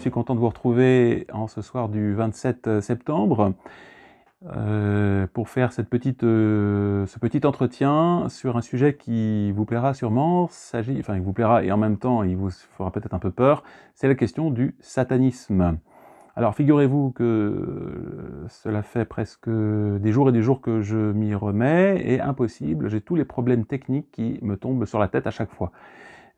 Je suis content de vous retrouver en ce soir du 27 euh, septembre euh, pour faire cette petite, euh, ce petit entretien sur un sujet qui vous plaira sûrement, s'agit, enfin il vous plaira et en même temps il vous fera peut-être un peu peur, c'est la question du satanisme. Alors figurez-vous que cela fait presque des jours et des jours que je m'y remets et impossible, j'ai tous les problèmes techniques qui me tombent sur la tête à chaque fois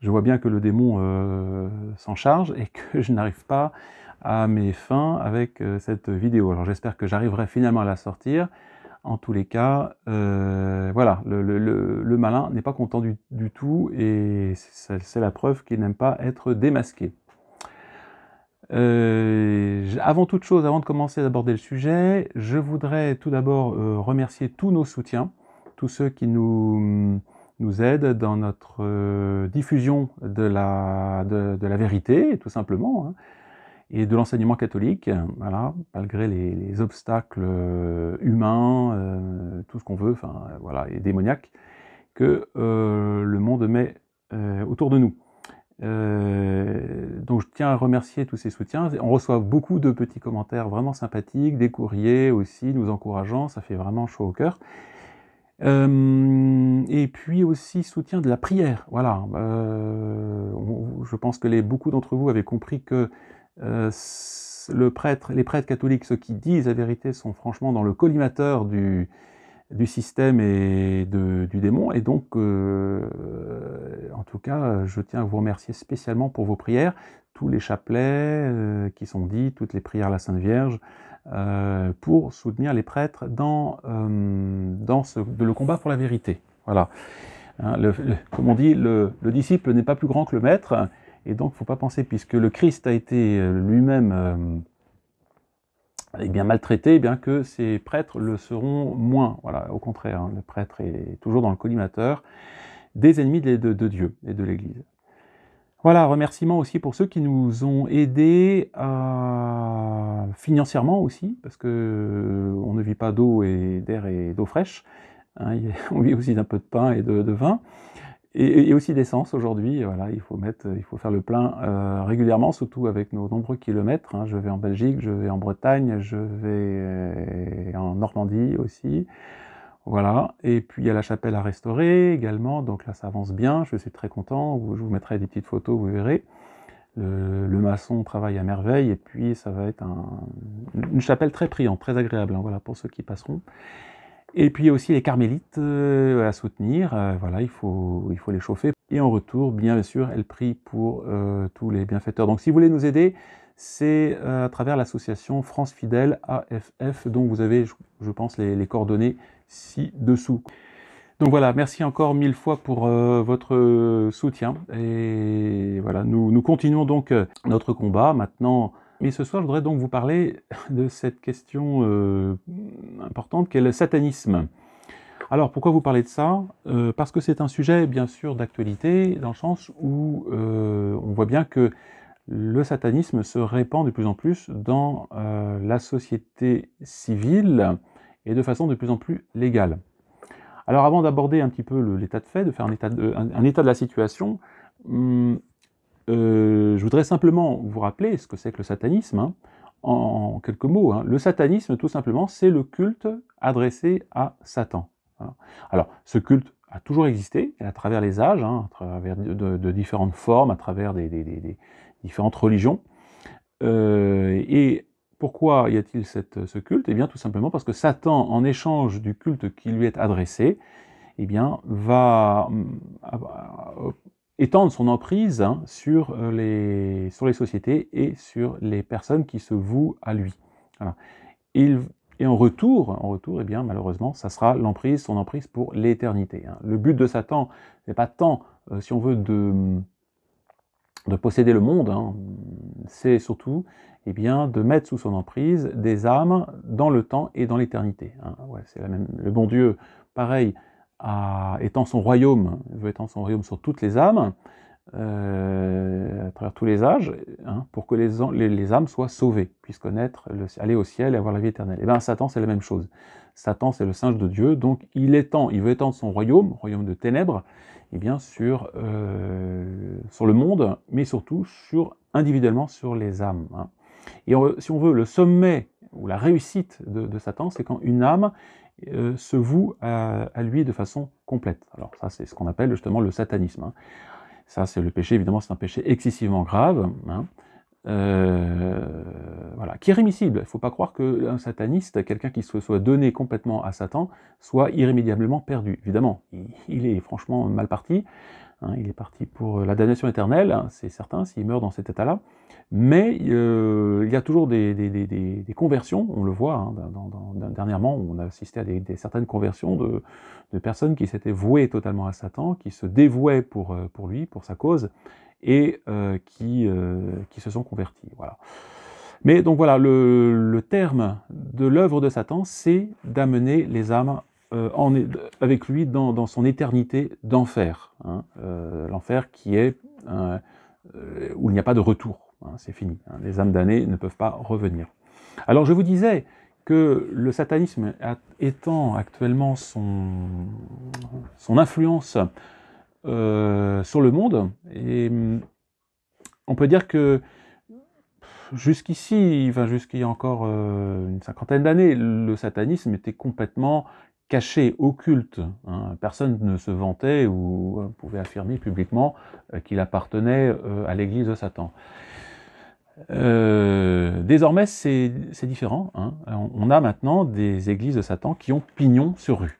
je vois bien que le démon euh, s'en charge et que je n'arrive pas à mes fins avec euh, cette vidéo. Alors j'espère que j'arriverai finalement à la sortir. En tous les cas, euh, voilà, le, malin n'est pas content du, du tout et c'est la preuve qu'il n'aime pas être démasqué. avant toute chose, avant de commencer à aborder le sujet, je voudrais tout d'abord remercier tous nos soutiens, tous ceux qui nous nous aide dans notre euh, diffusion de la, de, la vérité, tout simplement, hein, et de l'enseignement catholique, malgré les, obstacles euh, humains, euh, tout ce qu'on veut, enfin voilà, et démoniaques, que le monde met autour de nous. donc je tiens à remercier tous ces soutiens. On reçoit beaucoup de petits commentaires vraiment sympathiques, des courriers aussi, nous encourageant, ça fait vraiment chaud au cœur. Euh, et puis aussi soutien de la prière. Voilà. Euh, je pense que beaucoup d'entre vous avaient compris que euh, les prêtres catholiques, ceux qui disent la vérité, sont franchement dans le collimateur du, système et du démon. Et donc, en tout cas, je tiens à vous remercier spécialement pour vos prières, tous les chapelets qui sont dits, toutes les prières à la Sainte Vierge. Euh, pour soutenir les prêtres dans, euh, dans le combat pour la vérité. Voilà. Hein, comme on dit, le, disciple n'est pas plus grand que le maître, et donc il ne faut pas penser, puisque le Christ a été euh, lui-même eh bien, maltraité, eh bien que ces prêtres le seront moins. Voilà, au contraire, hein, le prêtre est toujours dans le collimateur des ennemis de Dieu et de l'Église. Voilà, remerciements aussi pour ceux qui nous ont aidés euh, financièrement aussi, parce que euh, on ne vit pas d'eau et d'air et d'eau fraîche. Hein, on vit aussi d'un peu de pain et de, vin. Et, aussi d'essence aujourd'hui, voilà, il faut mettre, il faut faire le plein euh, régulièrement, surtout avec nos nombreux kilomètres. Hein. Je vais en Belgique, je vais en Bretagne, je vais en Normandie aussi. Voilà, et puis il y a la chapelle à restaurer également, donc là ça avance bien, je suis très content, je vous mettrai des petites photos, vous verrez. Le, maçon travaille à merveille, et puis ça va être une chapelle très priante, très agréable, hein, voilà, pour ceux qui passeront. Et puis aussi les carmélites euh, à soutenir, euh, voilà, il faut, il faut les chauffer. Et en retour, bien sûr, elle prie pour euh, tous les bienfaiteurs. Donc si vous voulez nous aider, c'est à travers l'association France Fidèle AFF, dont vous avez, je pense, les coordonnées ci-dessous. Donc voilà, merci encore mille fois pour euh, votre soutien. Et voilà, nous, continuons donc euh, notre combat maintenant. Mais ce soir, je voudrais donc vous parler de cette question euh, importante qu'est le satanisme. Alors pourquoi vous parlez de ça Parce que c'est un sujet bien sûr d'actualité, dans le sens où on voit bien que le satanisme se répand de plus en plus dans la société civile, et de façon de plus en plus légale. Alors avant d'aborder un petit peu l'état de fait, de faire un état de, état de la situation, hum, euh, je voudrais simplement vous rappeler ce que c'est que le satanisme, hein, en, quelques mots. Hein. Le satanisme, tout simplement, c'est le culte adressé à Satan. Hein. Alors, ce culte a toujours existé, à travers les âges, à travers de, différentes formes, à travers des, différentes religions. Euh, et pourquoi y a-t-il euh, ce culte Et eh bien, tout simplement parce que Satan, en échange du culte qui lui est adressé, eh bien, va mm, euh, étendre son emprise hein, euh, sur, les, sociétés et sur les personnes qui se vouent à lui. et en retour, en retour, et eh bien, malheureusement, ça sera l'emprise, son emprise pour l'éternité. Hein. Le but de Satan, n'est pas tant, si on veut, de mm, de posséder le monde, hein, c'est surtout eh bien, de mettre sous son emprise des âmes dans le temps et dans l'éternité. Hein. c'est la même. Le bon Dieu, pareil, à, étend son royaume, veut étendre son royaume sur toutes les âmes, euh, à travers tous les âges, hein, pour que les, âmes soient sauvées, puissent connaître, le, aller au ciel et avoir la vie éternelle. Et eh bien Satan, c'est la même chose. Satan, c'est le singe de Dieu, donc il étend, il veut étendre son royaume, royaume de ténèbres, et eh bien, sur, euh, sur le monde, mais surtout sur, individuellement sur les âmes. Hein. Et si on veut, le sommet ou la réussite de, Satan, c'est quand une âme euh, se voue à, lui de façon complète. Alors ça, c'est ce qu'on appelle justement le satanisme. Hein. Ça, c'est le péché, évidemment, c'est un péché excessivement grave. Hein. Euh, voilà, qui est rémissible. Il ne faut pas croire qu'un sataniste, quelqu'un qui se soit donné complètement à Satan, soit irrémédiablement perdu. Évidemment, il est franchement mal parti. Hein. il est parti pour la damnation éternelle, hein, c'est certain, s'il meurt dans cet état-là. Mais euh, il y a toujours des, conversions, on le voit, hein, dernièrement, on a assisté à des, certaines conversions de, personnes qui s'étaient vouées totalement à Satan, qui se dévouaient pour euh, lui, pour sa cause, et euh, qui, euh, qui se sont convertis. Voilà. Mais donc voilà, le, le terme de l'œuvre de Satan, c'est d'amener les âmes euh, avec lui dans, dans son éternité d'enfer. Hein, l'enfer qui est où il n'y a pas de retour. Hein, c'est fini. Hein, les âmes damnées ne peuvent pas revenir. Alors je vous disais que le satanisme étant actuellement son, son influence euh, sur le monde. Et mm, on peut dire que jusqu'ici, enfin jusqu'il y a encore euh, une cinquantaine d'années, le satanisme était complètement caché, occulte. Hein. Personne ne se vantait ou hein, pouvait affirmer publiquement euh, qu'il appartenait à l'Église de Satan. désormais, c'est différent. Hein. On a maintenant des églises de Satan qui ont pignon sur rue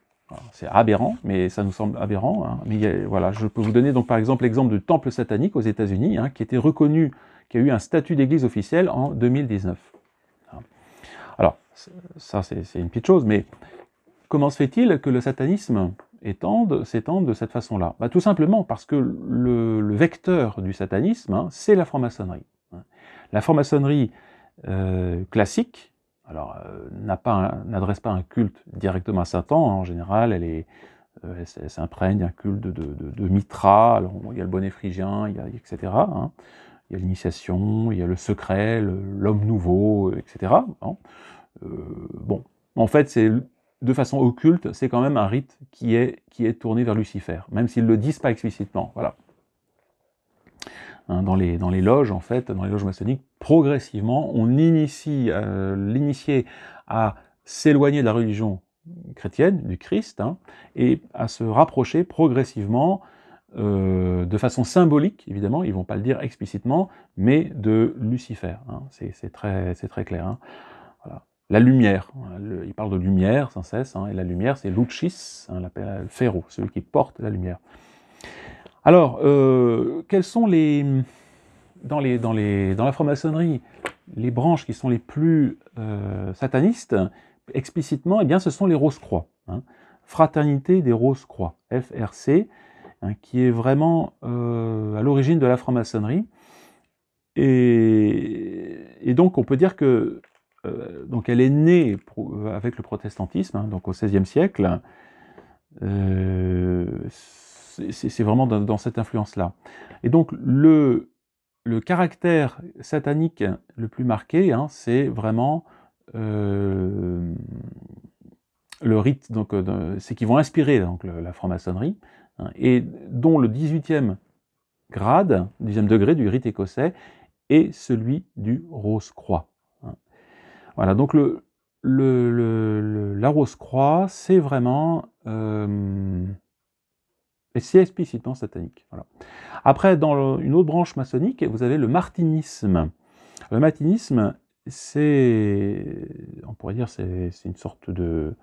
c'est aberrant, mais ça nous semble aberrant. Hein. voilà, je peux vous donner donc par exemple l'exemple du temple satanique aux États-Unis, hein, qui était reconnu, qui a eu un statut d'église officielle en 2019. Hein. Alors, ça c'est une petite chose, mais comment se fait-il que le satanisme s'étende de cette façon-là bah, Tout simplement parce que le, vecteur du satanisme, c'est la franc-maçonnerie. La franc-maçonnerie euh, classique, alors, euh, n'adresse pas, un culte directement à Satan. Hein, en général, elle est, euh, s'imprègne un culte de, Mitra. Alors, il y a le bonnet phrygien, il y a, etc. Hein. Il y a l'initiation, il y a le secret, l'homme nouveau, euh, etc. bon, en fait, c'est de façon occulte, c'est quand même un rite qui est, qui est tourné vers Lucifer, même s'ils ne le disent pas explicitement. Voilà. Hein, dans, les, loges, en fait, dans les loges maçonniques, progressivement, on initie euh, l'initié à s'éloigner de la religion chrétienne, du Christ, hein, et à se rapprocher progressivement, euh, de façon symbolique, évidemment, ils ne vont pas le dire explicitement, mais de Lucifer. Hein, c'est très, très clair. la lumière. il parle de lumière sans cesse, et la lumière, c'est lucis, hein, l'appel celui qui porte la lumière. Alors, euh, quelles sont les dans, les, dans, les, dans la franc-maçonnerie les branches qui sont les plus euh, satanistes explicitement Eh bien, ce sont les Rose-Croix. Hein. Fraternité des Rose-Croix, FRC, hein, qui est vraiment euh, à l'origine de la franc-maçonnerie. Et, donc, on peut dire que donc elle est née avec le protestantisme, hein, donc au XVIe siècle c'est vraiment dans, cette influence-là. Et donc, le, le caractère satanique le plus marqué, hein, c'est vraiment euh, le rite, donc euh, c'est qui vont inspirer donc, la franc-maçonnerie, hein, et dont le 18e grade, 10e degré du rite écossais, est celui du rose-croix. Hein. Voilà, donc le, le, la rose-croix, c'est vraiment euh, et c'est explicitement satanique. Après, dans une autre branche maçonnique, vous avez le martinisme. Le martinisme, c'est, on pourrait dire, c'est une sorte de...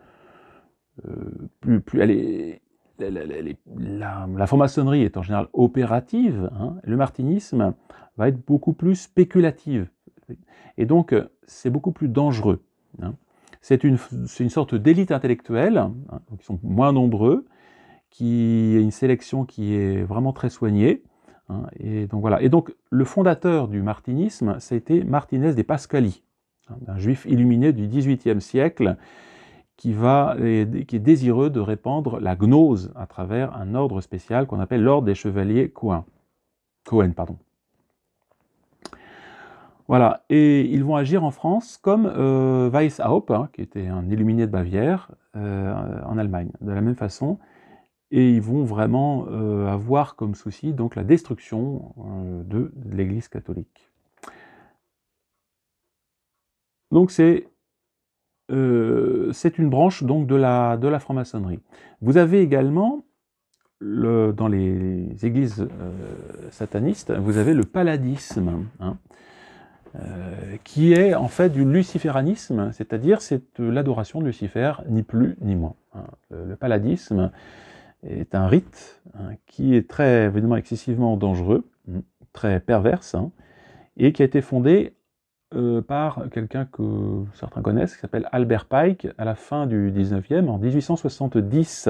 Euh, plus, la, la, franc-maçonnerie est en général opérative, hein. le martinisme va être beaucoup plus spéculative. Et donc, c'est beaucoup plus dangereux. Hein. C'est une, sorte d'élite intellectuelle, qui hein, sont moins nombreux, qui est une sélection qui est vraiment très soignée. Hein, et donc voilà. Et donc le fondateur du martinisme, c'était Martinez des Pascalis, hein, un juif illuminé du XVIIIe siècle qui, va, qui est désireux de répandre la gnose à travers un ordre spécial qu'on appelle l'ordre des chevaliers Cohen. Cohen pardon. Voilà, et ils vont agir en France comme euh, hein, qui était un illuminé de Bavière, euh, en Allemagne, de la même façon et ils vont vraiment euh, avoir comme souci donc la destruction euh, de, l'Église catholique. Donc euh, c'est une branche donc de la, de la franc-maçonnerie. Vous avez également dans les églises satanistes, vous avez le paladisme. Hein, qui est en fait du luciféranisme, c'est-à-dire c'est l'adoration de Lucifer, ni plus ni moins. Hein. le, paladisme, est un rite hein, qui est très évidemment excessivement dangereux, hein, très perverse, hein, et qui a été fondé euh, par quelqu'un que certains connaissent, qui s'appelle Albert Pike, à la fin du 19e, en 1870,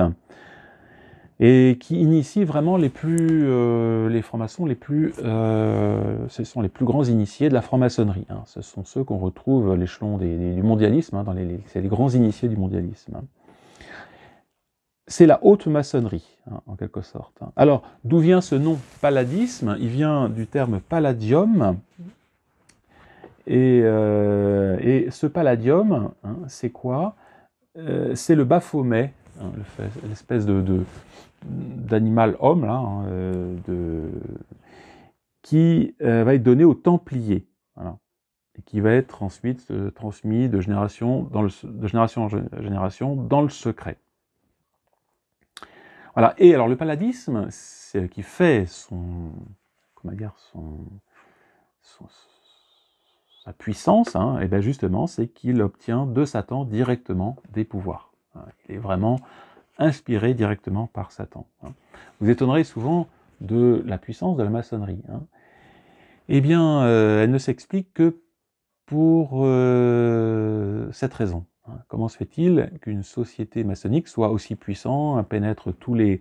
et qui initie vraiment les plus, euh, les francs-maçons les plus, euh, ce sont les plus grands initiés de la franc-maçonnerie. Ce sont ceux qu'on retrouve à l'échelon du mondialisme, dans c'est les grands initiés du mondialisme c'est la haute maçonnerie, hein, en quelque sorte. Alors, d'où vient ce nom paladisme Il vient du terme palladium. Et, euh, ce palladium, hein, c'est quoi euh, C'est le baphomet, hein, l'espèce de, d'animal homme, là, euh, qui va être donné aux Templiers. et qui va être ensuite transmis de génération en génération dans le secret. Et alors le paladisme, qui fait son, sa puissance, et hein, eh bien justement, c'est qu'il obtient de Satan directement des pouvoirs. Hein, il est vraiment inspiré directement par Satan. Hein. Vous étonnerez souvent de la puissance de la maçonnerie. Eh bien, euh, elle ne s'explique que pour euh, cette raison. Hein, comment se fait-il qu'une société maçonnique soit aussi puissante, pénètre tous les,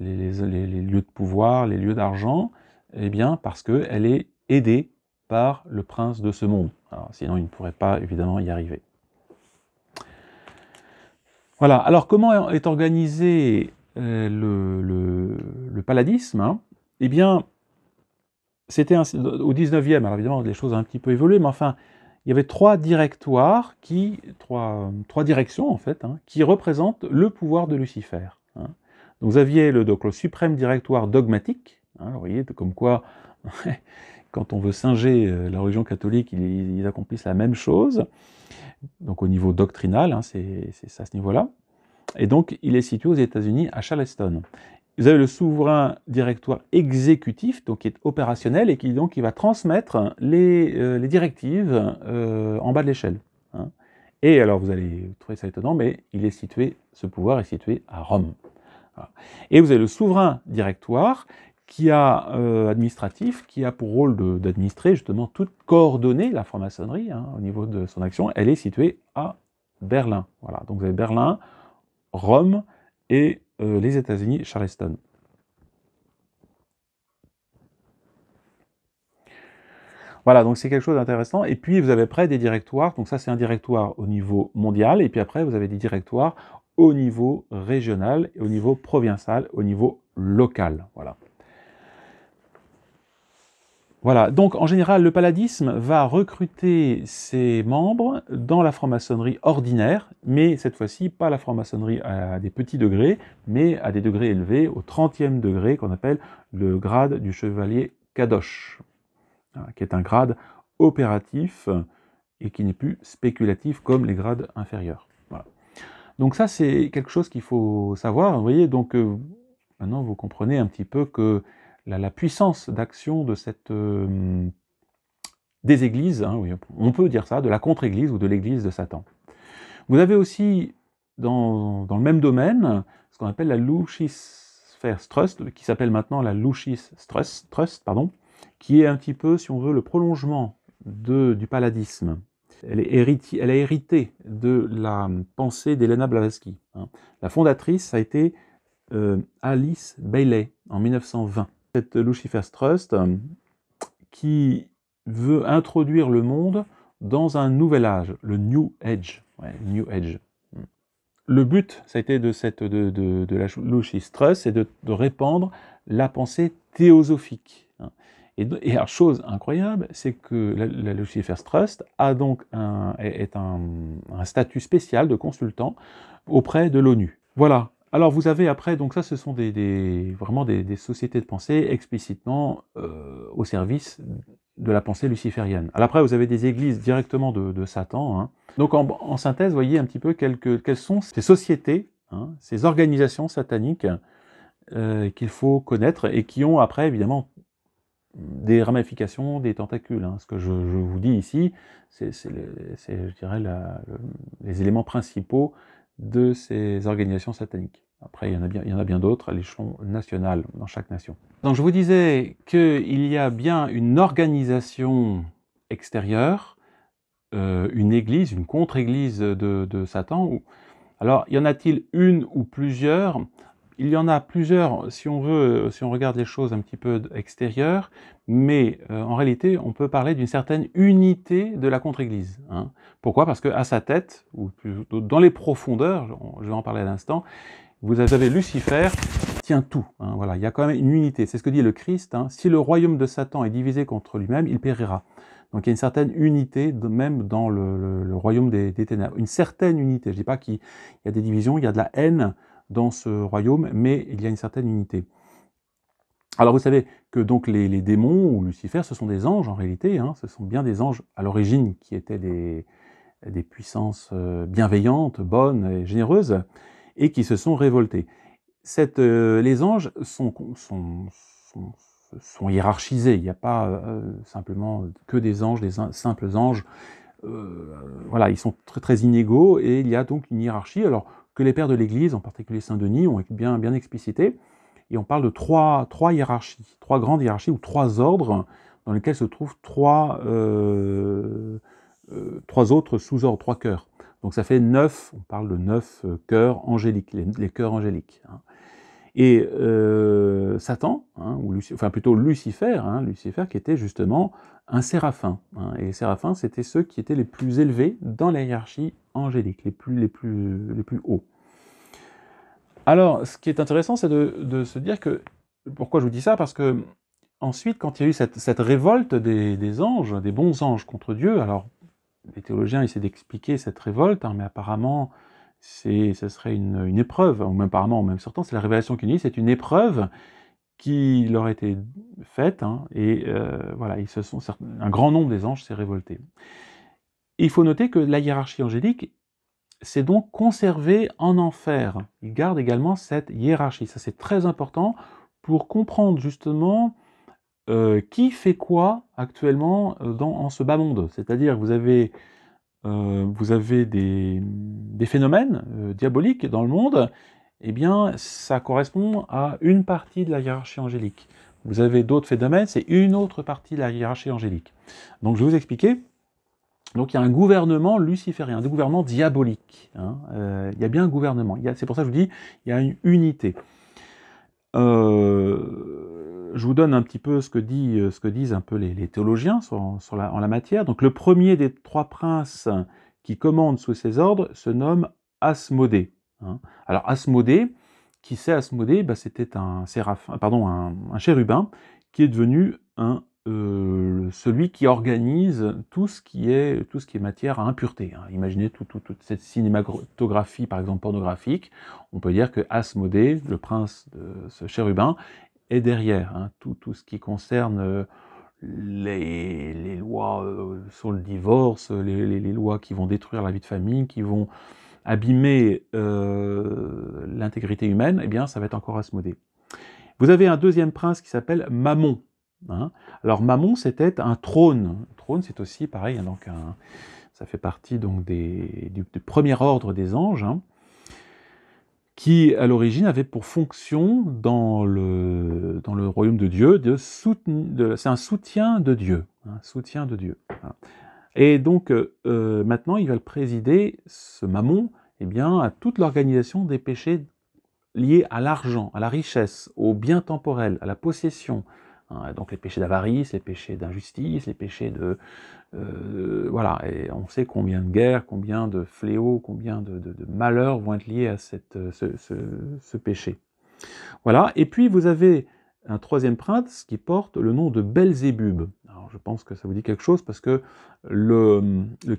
lieux de pouvoir, les lieux d'argent Eh bien, parce qu'elle est aidée par le prince de ce monde. sinon, il ne pourrait pas, évidemment, y arriver. Voilà. Alors, comment est organisé euh, le, paladisme hein Eh bien, c'était au 19e. Alors, évidemment, les choses ont un petit peu évolué, mais enfin, il y avait trois directoires, qui, trois, trois directions en fait, hein, qui représentent le pouvoir de Lucifer. Hein. Donc, vous aviez le, suprême directoire dogmatique, hein, vous voyez, comme quoi, quand on veut singer euh, la religion catholique, ils, ils accomplissent la même chose, donc au niveau doctrinal, c'est à ce niveau-là. Et donc, il est situé aux États-Unis, à Charleston. Vous avez le souverain directoire exécutif, donc qui est opérationnel et qui donc va transmettre les, euh, directives euh, en bas de l'échelle. Hein. Et alors vous allez trouver ça étonnant, mais il est situé, ce pouvoir est situé à Rome. Et vous avez le souverain directoire qui a euh, administratif, qui a pour rôle d'administrer justement toute coordonnée la franc-maçonnerie hein, au niveau de son action. Elle est située à Berlin. Voilà. Donc vous avez Berlin, Rome et euh, les États-Unis, Charleston. Voilà, donc c'est quelque chose d'intéressant. Et puis, vous avez près des directoires. Donc ça, c'est un directoire au niveau mondial. Et puis après, vous avez des directoires au niveau régional, au niveau provincial, au niveau local. Voilà. Voilà, donc en général, le paladisme va recruter ses membres dans la franc-maçonnerie ordinaire, mais cette fois-ci pas la franc-maçonnerie à des petits degrés, mais à des degrés élevés, au 30e degré qu'on appelle le grade du chevalier Kadosh, hein, qui est un grade opératif et qui n'est plus spéculatif comme les grades inférieurs. Donc ça, c'est quelque chose qu'il faut savoir. Vous voyez, donc euh, maintenant vous comprenez un petit peu que la, puissance d'action de cette euh, des églises, hein, on peut dire ça, de la contre-église ou de l'église de Satan. Vous avez aussi dans, le même domaine ce qu'on appelle la Lucifer Trust, qui s'appelle maintenant la Lucifer Trust, pardon, qui est un petit peu, si on veut, le prolongement de, du paladisme. Elle, est elle a hérité de la pensée d'Elena Blavatsky. Hein. La fondatrice a été euh, Alice Bailey en 1920 cette Lucifer's Trust euh, qui veut introduire le monde dans un nouvel âge, le New Age. New Age. Hmm. Le but, ça de, cette, de, la Lucifer's Trust, c'est de, répandre la pensée théosophique. Hein. Et, et chose incroyable, c'est que la, Lucifer's Trust a donc un, est un statut spécial de consultant auprès de l'ONU. Voilà, alors vous avez après, donc ça ce sont des, vraiment des, sociétés de pensée explicitement euh, au service de la pensée luciférienne. Alors après vous avez des églises directement de, Satan. Hein. Donc en, synthèse, voyez un petit peu quelles sont ces sociétés, hein, ces organisations sataniques euh, qu'il faut connaître et qui ont après évidemment des ramifications, des tentacules. Hein. Ce que je, vous dis ici, c'est, je dirais, les éléments principaux de ces organisations sataniques. Après, il y en a bien, y en a bien d'autres à l'échelon national, dans chaque nation. Donc, je vous disais qu'il y a bien une organisation extérieure, euh, une église, une contre-église de, Satan. ou Alors, y en a-t-il une ou plusieurs il y en a plusieurs, si on veut, euh, si on regarde les choses un petit peu extérieures, mais euh, en réalité, on peut parler d'une certaine unité de la contre-église. Hein. Pourquoi Parce qu'à sa tête, ou plutôt dans les profondeurs, je vais en parler à l'instant, vous avez Lucifer tient tout. Hein, voilà, il y a quand même une unité. C'est ce que dit le Christ. Hein. Si le royaume de Satan est divisé contre lui-même, il périra. Donc il y a une certaine unité, même dans le, royaume des, des, ténèbres. Une certaine unité. Je ne dis pas qu'il y a des divisions, il y a de la haine, dans ce royaume, mais il y a une certaine unité. Alors vous savez que donc les, démons ou Lucifer, ce sont des anges en réalité, hein. ce sont bien des anges à l'origine qui étaient des, des puissances euh, bienveillantes, bonnes et généreuses, et qui se sont révoltés. Cette, euh, les anges sont, sont, sont, hiérarchisés, il n'y a pas euh, simplement que des anges, des simples anges. voilà, ils sont très, très inégaux et il y a donc une hiérarchie. Alors, que les pères de l'Église, en particulier Saint-Denis, ont bien, bien explicité. Et on parle de trois, trois hiérarchies, trois grandes hiérarchies ou trois ordres dans lesquels se trouvent trois, euh, euh, trois autres sous-ordres, trois cœurs. Donc ça fait neuf, on parle de neuf euh, cœurs angéliques, les, cœurs angéliques. Hein. Et euh, Satan, hein, ou enfin plutôt Lucifer, hein, Lucifer qui était justement un séraphin. Hein. et les séraphins, c'était ceux qui étaient les plus élevés dans la hiérarchie angélique, les plus, les plus, hauts. Alors, ce qui est intéressant, c'est de, se dire que. Pourquoi je vous dis ça Parce que ensuite, quand il y a eu cette, révolte des, des, anges, des bons anges contre Dieu, alors les théologiens essaient d'expliquer cette révolte, mais apparemment, c'est, serait une, épreuve, ou même apparemment, même sortant, c'est la révélation qu'il c'est une épreuve qui leur a été faite, hein, et euh, voilà, ils sont, un grand nombre des anges s'est révolté. il faut noter que la hiérarchie angélique s'est donc conservée en enfer. il garde également cette hiérarchie. Ça, c'est très important pour comprendre justement euh, qui fait quoi actuellement euh, dans, en ce bas monde. C'est-à-dire, vous avez euh, vous avez des, phénomènes euh, diaboliques dans le monde, et eh bien, ça correspond à une partie de la hiérarchie angélique. Vous avez d'autres phénomènes, c'est une autre partie de la hiérarchie angélique. Donc, je vais vous expliquer. Donc, il y a un gouvernement luciférien, un gouvernement diabolique. Hein. Euh, il y a bien un gouvernement. C'est pour ça que je vous dis, il y a une unité. Euh, je vous donne un petit peu ce que, dit, euh, ce que disent un peu les, théologiens sur, la, en la matière. Donc le premier des trois princes qui commande sous ses ordres se nomme Asmodée. Hein. Alors Asmodée, qui c'est Asmodée bah, C'était un, euh, pardon, un, chérubin qui est devenu un, euh, celui qui organise tout ce qui est, tout ce qui est matière à impureté. Hein. Imaginez toute cette cinématographie, par exemple pornographique. On peut dire que Asmodée, le prince de ce chérubin, et derrière. Hein. tout, tout, ce qui concerne euh, les, lois euh, sur le divorce, euh, les, lois qui vont détruire la vie de famille, qui vont abîmer l'intégrité humaine, eh bien, ça va être encore à se Asmodée. Vous avez un deuxième prince qui s'appelle Mammon. Hein. Alors Mammon, c'était un trône. trône, c'est aussi pareil, hein, donc un, ça fait partie donc des, du, premier ordre des anges qui à l'origine avait pour fonction dans le, dans le royaume de Dieu, de de, c'est un soutien de Dieu, un hein, soutien de Dieu. Et donc euh, euh, maintenant, il va présider, ce mammon, et eh bien, à toute l'organisation des péchés liés à l'argent, à la richesse, au bien temporel, à la possession. Hein, donc les péchés d'avarice, les péchés d'injustice, les péchés de, euh, voilà, et on sait combien de guerres, combien de fléaux, combien de, malheurs vont être liés à cette, euh, ce, péché. Voilà, et puis vous avez un troisième prince qui porte le nom de Belzébub. Alors je pense que ça vous dit quelque chose parce que le,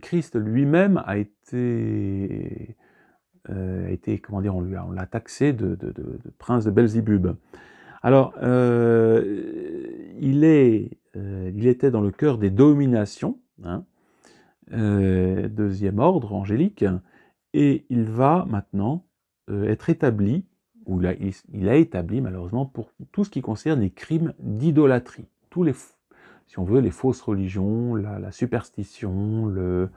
Christ lui-même a été, euh, a été, comment dire, on lui l'a taxé de, prince de Belzébub. Alors, il est euh, il était dans le cœur des dominations, hein, euh, deuxième ordre angélique, et il va maintenant euh, être établi, ou il a, établi malheureusement pour tout ce qui concerne les crimes d'idolâtrie, tous les, si on veut, les fausses religions, la, superstition, le,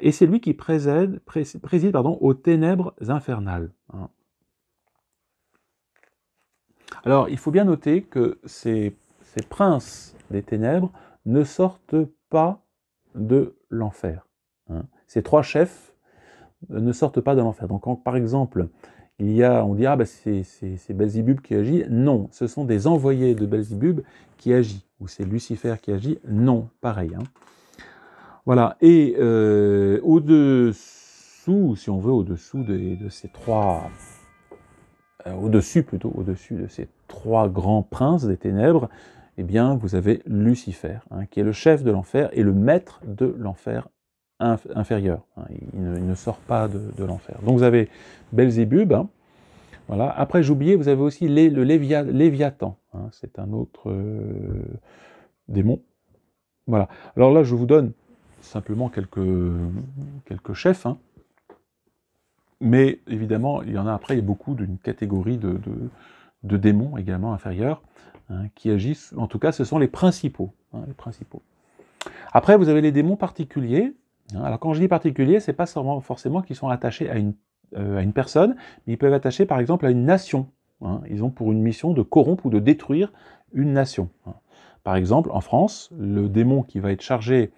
Et c'est lui qui préside, pardon, aux ténèbres infernales. Hein. Alors, il faut bien noter que ces, princes des ténèbres ne sortent pas de l'enfer. Hein. Ces trois chefs euh, ne sortent pas de l'enfer. Donc, par exemple, il y a, on dit, ah, ben, c'est, Belzibub qui agit. Non, ce sont des envoyés de Belzibub qui agit, ou c'est Lucifer qui agit. Non, pareil. Hein. Voilà. Et euh, au-dessous, si on veut, au-dessous de ces trois euh, au-dessus plutôt, au-dessus de ces trois grands princes des ténèbres, eh bien, vous avez Lucifer, hein, qui est le chef de l'enfer et le maître de l'enfer inférieur. Hein. il, ne, sort pas de, l'enfer. Donc vous avez Belzébub. Hein. voilà. Après j'oubliais, vous avez aussi le Léviathan. C'est un autre euh, démon. Voilà. Alors là, je vous donne simplement quelques, quelques chefs. Mais évidemment, il y en a après, il y a beaucoup d'une catégorie de, démons également inférieurs hein, qui agissent. En tout cas, ce sont les principaux, hein, les principaux. Après, vous avez les démons particuliers. Hein. Alors, quand je dis particuliers, n'est pas forcément qu'ils sont attachés euh, à une, personne, mais ils peuvent attacher, par exemple, à une nation. Ils ont pour une mission de corrompre ou de détruire une nation. Par exemple, en France, le démon qui va être chargé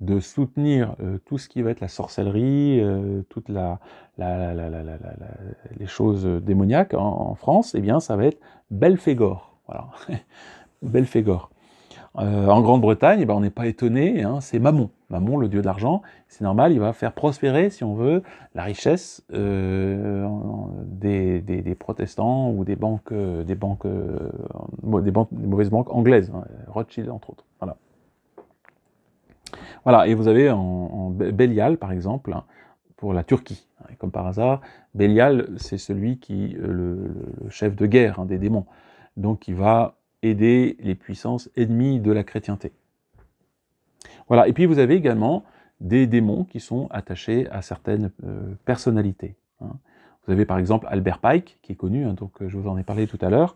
de soutenir euh, tout ce qui va être la sorcellerie, euh, toutes la, les choses démoniaques en, France, eh bien, ça va être Belphégor. Voilà. Belphégor. Euh, en Grande-Bretagne, eh ben, on n'est pas étonné, hein, c'est Mammon. Mammon, le dieu de l'argent, c'est normal, il va faire prospérer, si on veut, la richesse des, protestants ou des banques, des banques, des, mauvaises banques anglaises, hein, Rothschild entre autres. Voilà. Voilà, et vous avez en, par exemple, hein, pour la Turquie. Hein, comme par hasard, Belial, c'est celui qui, euh, le, le, chef de guerre hein, des démons, donc il va aider les puissances ennemies de la chrétienté. Voilà, et puis vous avez également des démons qui sont attachés à certaines euh, personnalités. Vous avez par exemple Albert Pike, qui est connu, donc euh, je vous en ai parlé tout à l'heure.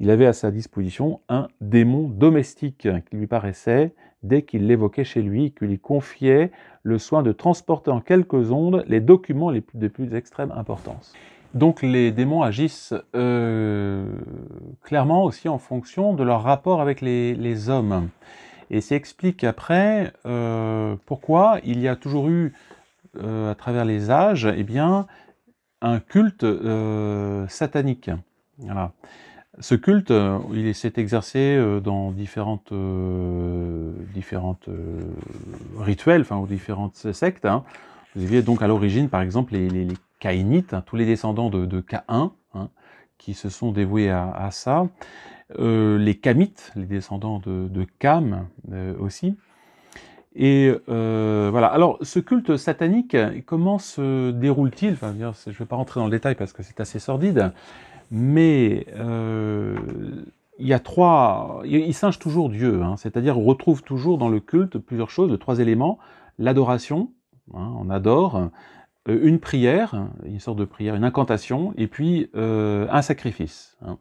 Il avait à sa disposition un démon domestique qui lui paraissait dès qu'il l'évoquait chez lui, qu'il lui confiait le soin de transporter en quelques ondes les documents les de plus extrême importance. Donc les démons agissent euh, clairement aussi en fonction de leur rapport avec les, hommes. Et ça explique après euh, pourquoi il y a toujours eu, euh, à travers les âges, eh bien, un culte satanique. Voilà. Ce culte, euh, il s'est exercé euh, dans différentes, euh, différentes rituels, enfin, ou différentes sectes. Hein. Vous aviez donc à l'origine, par exemple, les, les, Caïnites, hein, tous les descendants de, de Caïn, hein, qui se sont dévoués à, ça. les Kamites, les descendants de, Kam Cam aussi. Et voilà. Alors, ce culte satanique, comment se déroule-t-il enfin, Je ne vais pas rentrer dans le détail parce que c'est assez sordide. Mais euh, il y a trois. Il singe toujours Dieu, hein. c'est-à-dire on retrouve toujours dans le culte plusieurs choses, trois éléments l'adoration, hein, on adore, euh, une prière, une sorte de prière, une incantation, et puis euh, un sacrifice. Hein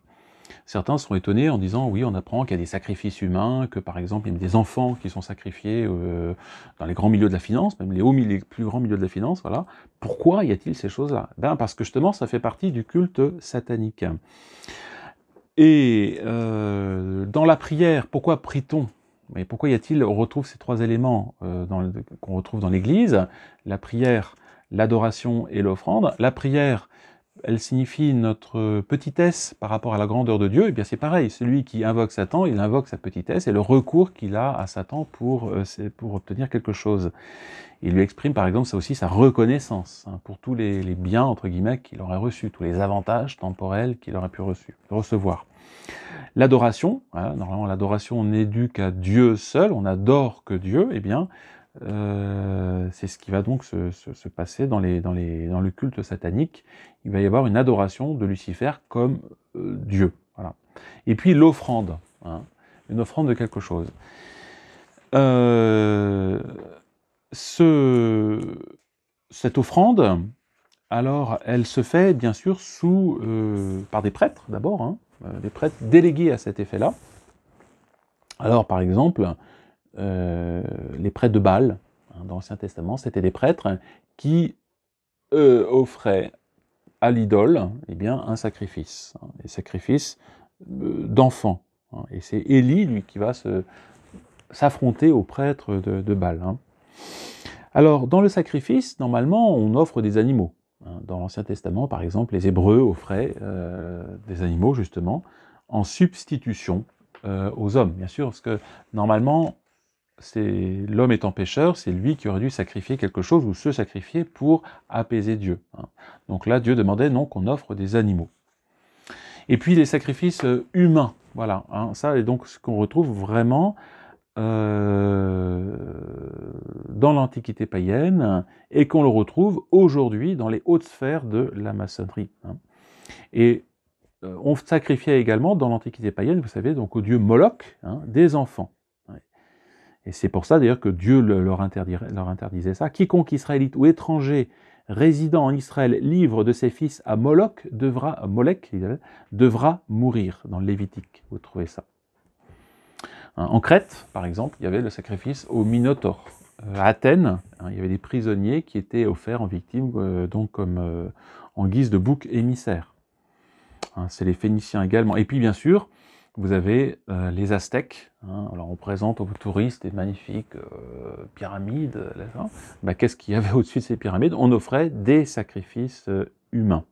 certains sont étonnés en disant oui, on apprend qu'il y a des sacrifices humains, que par exemple, il y a des enfants qui sont sacrifiés euh, dans les grands milieux de la finance, même les hauts les plus grands milieux de la finance, voilà. Pourquoi y a-t-il ces choses-là ben, Parce que justement, ça fait partie du culte satanique. Et euh, dans la prière, pourquoi prie-t-on Mais pourquoi y a-t-il, on retrouve ces trois éléments euh, qu'on retrouve dans l'Église, la prière, l'adoration et l'offrande. La prière, elle signifie notre petitesse par rapport à la grandeur de Dieu, et eh bien c'est pareil, celui qui invoque Satan, il invoque sa petitesse et le recours qu'il a à Satan pour, euh, obtenir quelque chose. Il lui exprime par exemple ça aussi sa reconnaissance hein, pour tous les, biens, entre guillemets, qu'il aurait reçus, tous les avantages temporels qu'il aurait pu recevoir. L'adoration, hein, normalement l'adoration n'est due qu'à Dieu seul, on adore que Dieu, et eh bien euh, c'est ce qui va donc se, passer dans, le culte satanique. Il va y avoir une adoration de Lucifer comme euh, Dieu. Et puis l'offrande, hein. une offrande de quelque chose. Euh, cette offrande, alors, elle se fait bien sûr par des prêtres d'abord, hein. des prêtres délégués à cet effet-là. Alors, par exemple, euh, les prêtres de Baal. Hein, dans l'Ancien Testament, c'était des prêtres qui offraient à l'idole eh bien, un sacrifice, hein, sacrifice euh, d'enfants. Hein, et c'est Élie, lui, qui va se, s'affronter aux prêtres de, de Alors, dans le sacrifice, normalement, on offre des animaux. Dans l'Ancien Testament, par exemple, les Hébreux offraient euh, des animaux, justement, en substitution aux hommes, bien sûr, parce que normalement, c'est l'homme étant pécheur, c'est lui qui aurait dû sacrifier quelque chose ou se sacrifier pour apaiser Dieu. Hein. Donc là, Dieu demandait non qu'on offre des animaux. Et puis les sacrifices euh, humains, voilà, hein. ça est donc ce qu'on retrouve vraiment euh, dans l'Antiquité païenne et qu'on le retrouve aujourd'hui dans les hautes sphères de la maçonnerie. Hein. Et euh, on sacrifiait également dans l'Antiquité païenne, vous savez, donc au dieu Moloch, des enfants. Et c'est pour ça d'ailleurs que Dieu leur, interdisait ça. Quiconque israélite ou étranger résidant en Israël livre de ses fils à Moloch devra, devra mourir. Dans le Lévitique, vous trouvez ça. Hein, en Crète, par exemple, il y avait le sacrifice au Minotaures. Euh, à Athènes, hein, il y avait des prisonniers qui étaient offerts en victime, euh, donc comme euh, en guise de bouc émissaire. Hein, c'est les Phéniciens également. Et puis bien sûr, vous avez euh, les Aztèques. Hein. alors on présente aux touristes des magnifiques euh, pyramides. Euh, hein. bah, qu'est-ce qu'il y avait au-dessus de ces pyramides On offrait des sacrifices humains.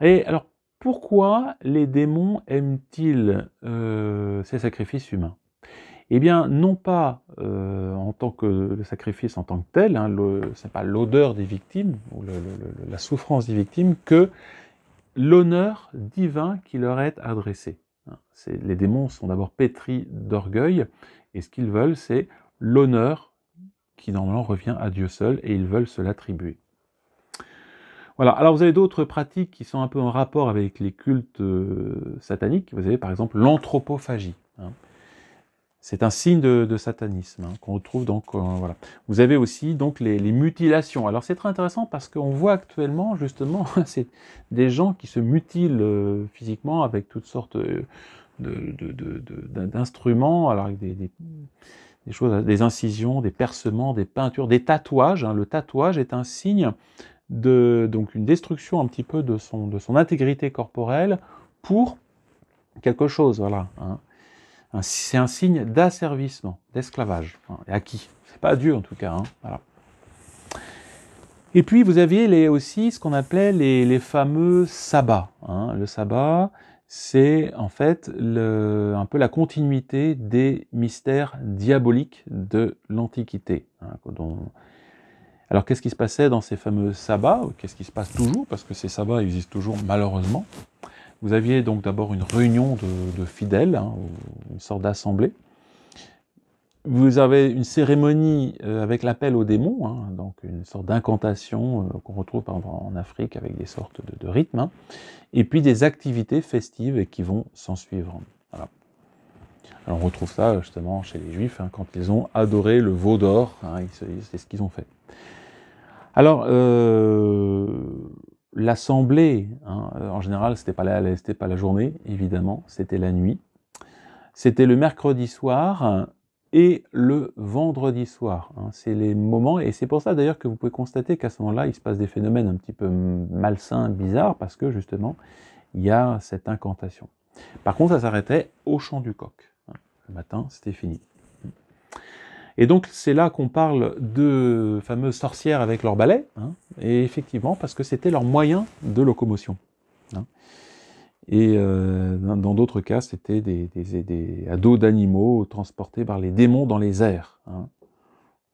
Et alors pourquoi les démons aiment-ils ces sacrifices humains eh bien, non pas en tant que le sacrifice en tant que tel, hein, c'est pas l'odeur des victimes ou la souffrance des victimes, que l'honneur divin qui leur est adressé. Hein, les démons sont d'abord pétris d'orgueil, et ce qu'ils veulent, c'est l'honneur qui normalement revient à Dieu seul, et ils veulent se l'attribuer. Voilà, alors vous avez d'autres pratiques qui sont un peu en rapport avec les cultes euh, sataniques. Vous avez par exemple l'anthropophagie. Hein. C'est un signe de, satanisme hein, qu'on retrouve donc euh, voilà. Vous avez aussi donc les, mutilations. Alors c'est très intéressant parce qu'on voit actuellement justement c'est des gens qui se mutilent euh, physiquement avec toutes sortes euh, d'instruments, de, alors des, choses, des incisions, des percements, des peintures, des tatouages. Hein. Le tatouage est un signe de donc une destruction un petit peu de son de son intégrité corporelle pour quelque chose voilà. Hein c'est un signe d'asservissement, d'esclavage, À qui C'est pas Dieu en tout cas. Hein. Et puis vous aviez les, aussi ce qu'on appelait les, fameux sabbats. Hein. Le sabbat, c'est en fait un peu la continuité des mystères diaboliques de l'Antiquité. Hein, alors qu'est-ce qui se passait dans ces fameux sabbats Qu'est-ce qui se passe toujours Parce que ces sabbats existent toujours malheureusement. Vous aviez donc d'abord une réunion de, fidèles, hein, une sorte d'assemblée. Vous avez une cérémonie euh, avec l'appel aux démons, hein, donc une sorte d'incantation euh, qu'on retrouve par en Afrique avec des sortes de, rythmes, hein, et puis des activités festives qui vont s'en suivre. Alors on retrouve ça justement chez les Juifs, quand ils ont adoré le veau d'or, c'est ce qu'ils ont fait. Alors, euh, l'assemblée en général, c'était pas la, pas la journée, évidemment, c'était la nuit. C'était le mercredi soir et le vendredi soir. Hein. c'est les moments, et c'est pour ça d'ailleurs que vous pouvez constater qu'à ce moment-là, il se passe des phénomènes un petit peu malsains, bizarres, parce que justement, il y a cette incantation. Par contre, ça s'arrêtait au chant du coq. Hein. le matin, c'était fini. Et donc, c'est là qu'on parle de fameuses sorcières avec leur balai, hein. et effectivement, parce que c'était leur moyen de locomotion. Hein. Et euh, dans d'autres cas, c'était des, ados d'animaux transportés par les démons dans les airs. Hein.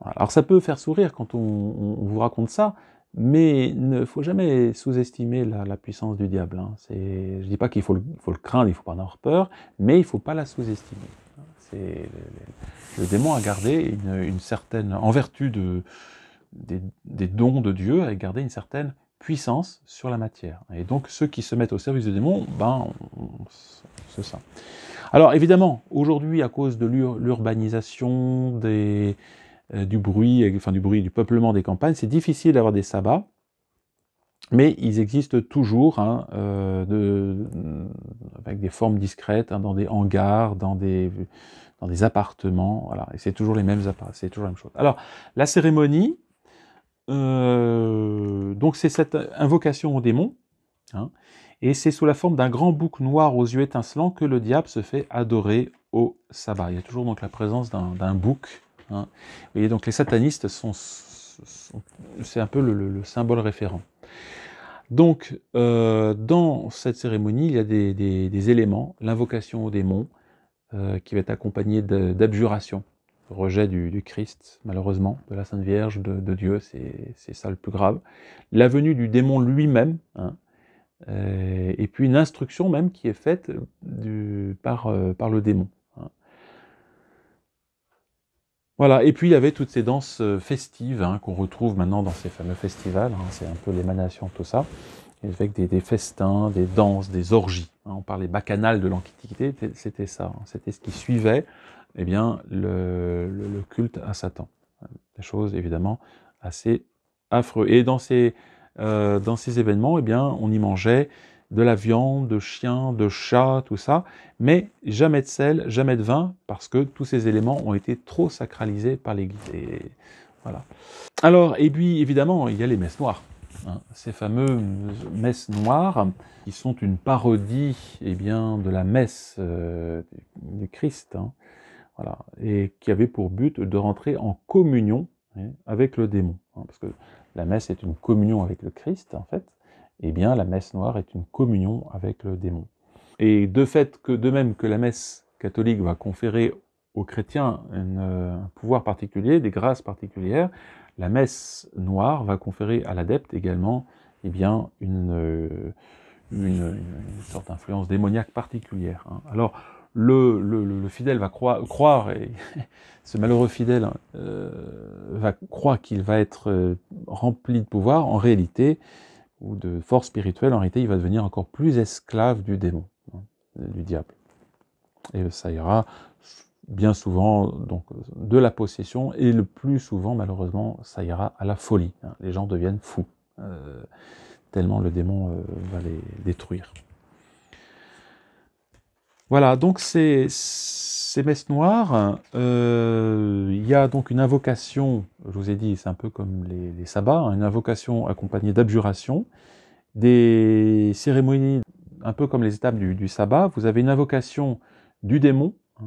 Alors ça peut faire sourire quand on, vous raconte ça, mais il ne faut jamais sous-estimer la, puissance du diable. Hein. Je ne dis pas qu'il faut, le craindre, il ne faut pas en avoir peur, mais il ne faut pas la sous-estimer. Hein. Le, démon a gardé une, certaine, en vertu de, des, des, dons de Dieu, a gardé une certaine puissance sur la matière. Et donc ceux qui se mettent au service des démons, ben, c'est ça. Alors évidemment, aujourd'hui, à cause de l'urbanisation, euh, du bruit, enfin du bruit, du peuplement des campagnes, c'est difficile d'avoir des sabbats, mais ils existent toujours, hein, euh, avec des formes discrètes, hein, dans des hangars, dans des, dans des appartements, voilà, et c'est toujours les mêmes c'est toujours la même chose. Alors, la cérémonie, euh, donc c'est cette invocation au démon, hein, et c'est sous la forme d'un grand bouc noir aux yeux étincelants que le diable se fait adorer au sabbat. Il y a toujours donc la présence d'un bouc. Hein. Vous voyez, donc les satanistes sont, c'est un peu le, symbole référent. Donc, euh, dans cette cérémonie, il y a des, éléments, l'invocation au démon, euh, qui va être accompagnée d'abjuration rejet du, Christ, malheureusement, de la Sainte Vierge, de, Dieu, c'est ça le plus grave. La venue du démon lui-même, hein, euh, et puis une instruction même qui est faite par, euh, par, le démon. Hein. Voilà, et puis il y avait toutes ces danses euh, festives hein, qu'on retrouve maintenant dans ces fameux festivals, c'est un peu l'émanation de tout ça, avec des, des, festins, des danses, des orgies. on parlait bacchanal de l'Antiquité, c'était ça, c'était ce qui suivait eh bien, le, culte à Satan. Des choses évidemment assez affreuses. Et dans ces, euh, dans ces événements, eh bien, on y mangeait de la viande, de chiens, de chats, tout ça, mais jamais de sel, jamais de vin, parce que tous ces éléments ont été trop sacralisés par l'Église. Et voilà. Alors, et puis évidemment, il y a les messes noires. Hein. ces fameuses messes noires, qui sont une parodie eh bien, de la messe euh, du Christ. Hein. Et qui avait pour but de rentrer en communion hein, avec le démon. Hein, parce que la messe est une communion avec le Christ, en fait. Eh bien, la messe noire est une communion avec le démon. Et de fait que, de même que la messe catholique va conférer aux chrétiens un pouvoir particulier, des grâces particulières, la messe noire va conférer à l'adepte également eh bien, une, euh, une sorte d'influence démoniaque particulière. Hein. Alors, le, fidèle va croire, et ce malheureux fidèle hein, euh, va croire qu'il va être euh, rempli de pouvoir, en réalité, ou de force spirituelle, en réalité, il va devenir encore plus esclave du démon, hein, du diable. Et ça ira bien souvent donc, de la possession, et le plus souvent, malheureusement, ça ira à la folie. Hein. les gens deviennent fous, euh, tellement le démon va les détruire. Voilà, donc ces, messes noires, euh, il y a donc une invocation, je vous ai dit, c'est un peu comme les, sabbats, hein, une invocation accompagnée d'abjuration, des cérémonies un peu comme les étapes du, sabbat, vous avez une invocation du démon, hein,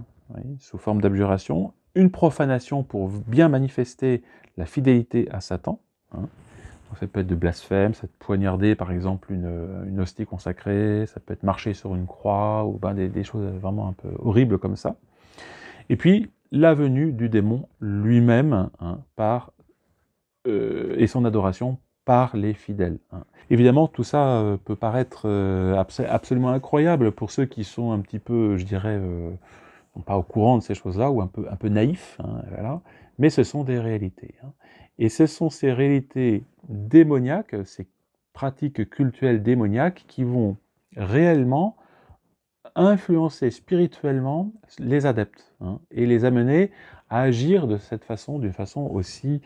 sous forme d'abjuration, une profanation pour bien manifester la fidélité à Satan, hein ça peut être de blasphème, ça peut poignarder par exemple une, une hostie consacrée, ça peut être marcher sur une croix, ou ben, des, choses vraiment un peu horribles comme ça. Et puis la venue du démon lui-même hein, par euh, et son adoration par les fidèles. Hein. Évidemment, tout ça euh, peut paraître euh, absolument incroyable pour ceux qui sont un petit peu, je dirais, pas au courant de ces choses-là ou un peu, un peu naïfs. Hein, voilà. Mais ce sont des réalités. Et ce sont ces réalités démoniaques, ces pratiques cultuelles démoniaques qui vont réellement influencer spirituellement les adeptes hein, et les amener à agir de cette façon, d'une façon aussi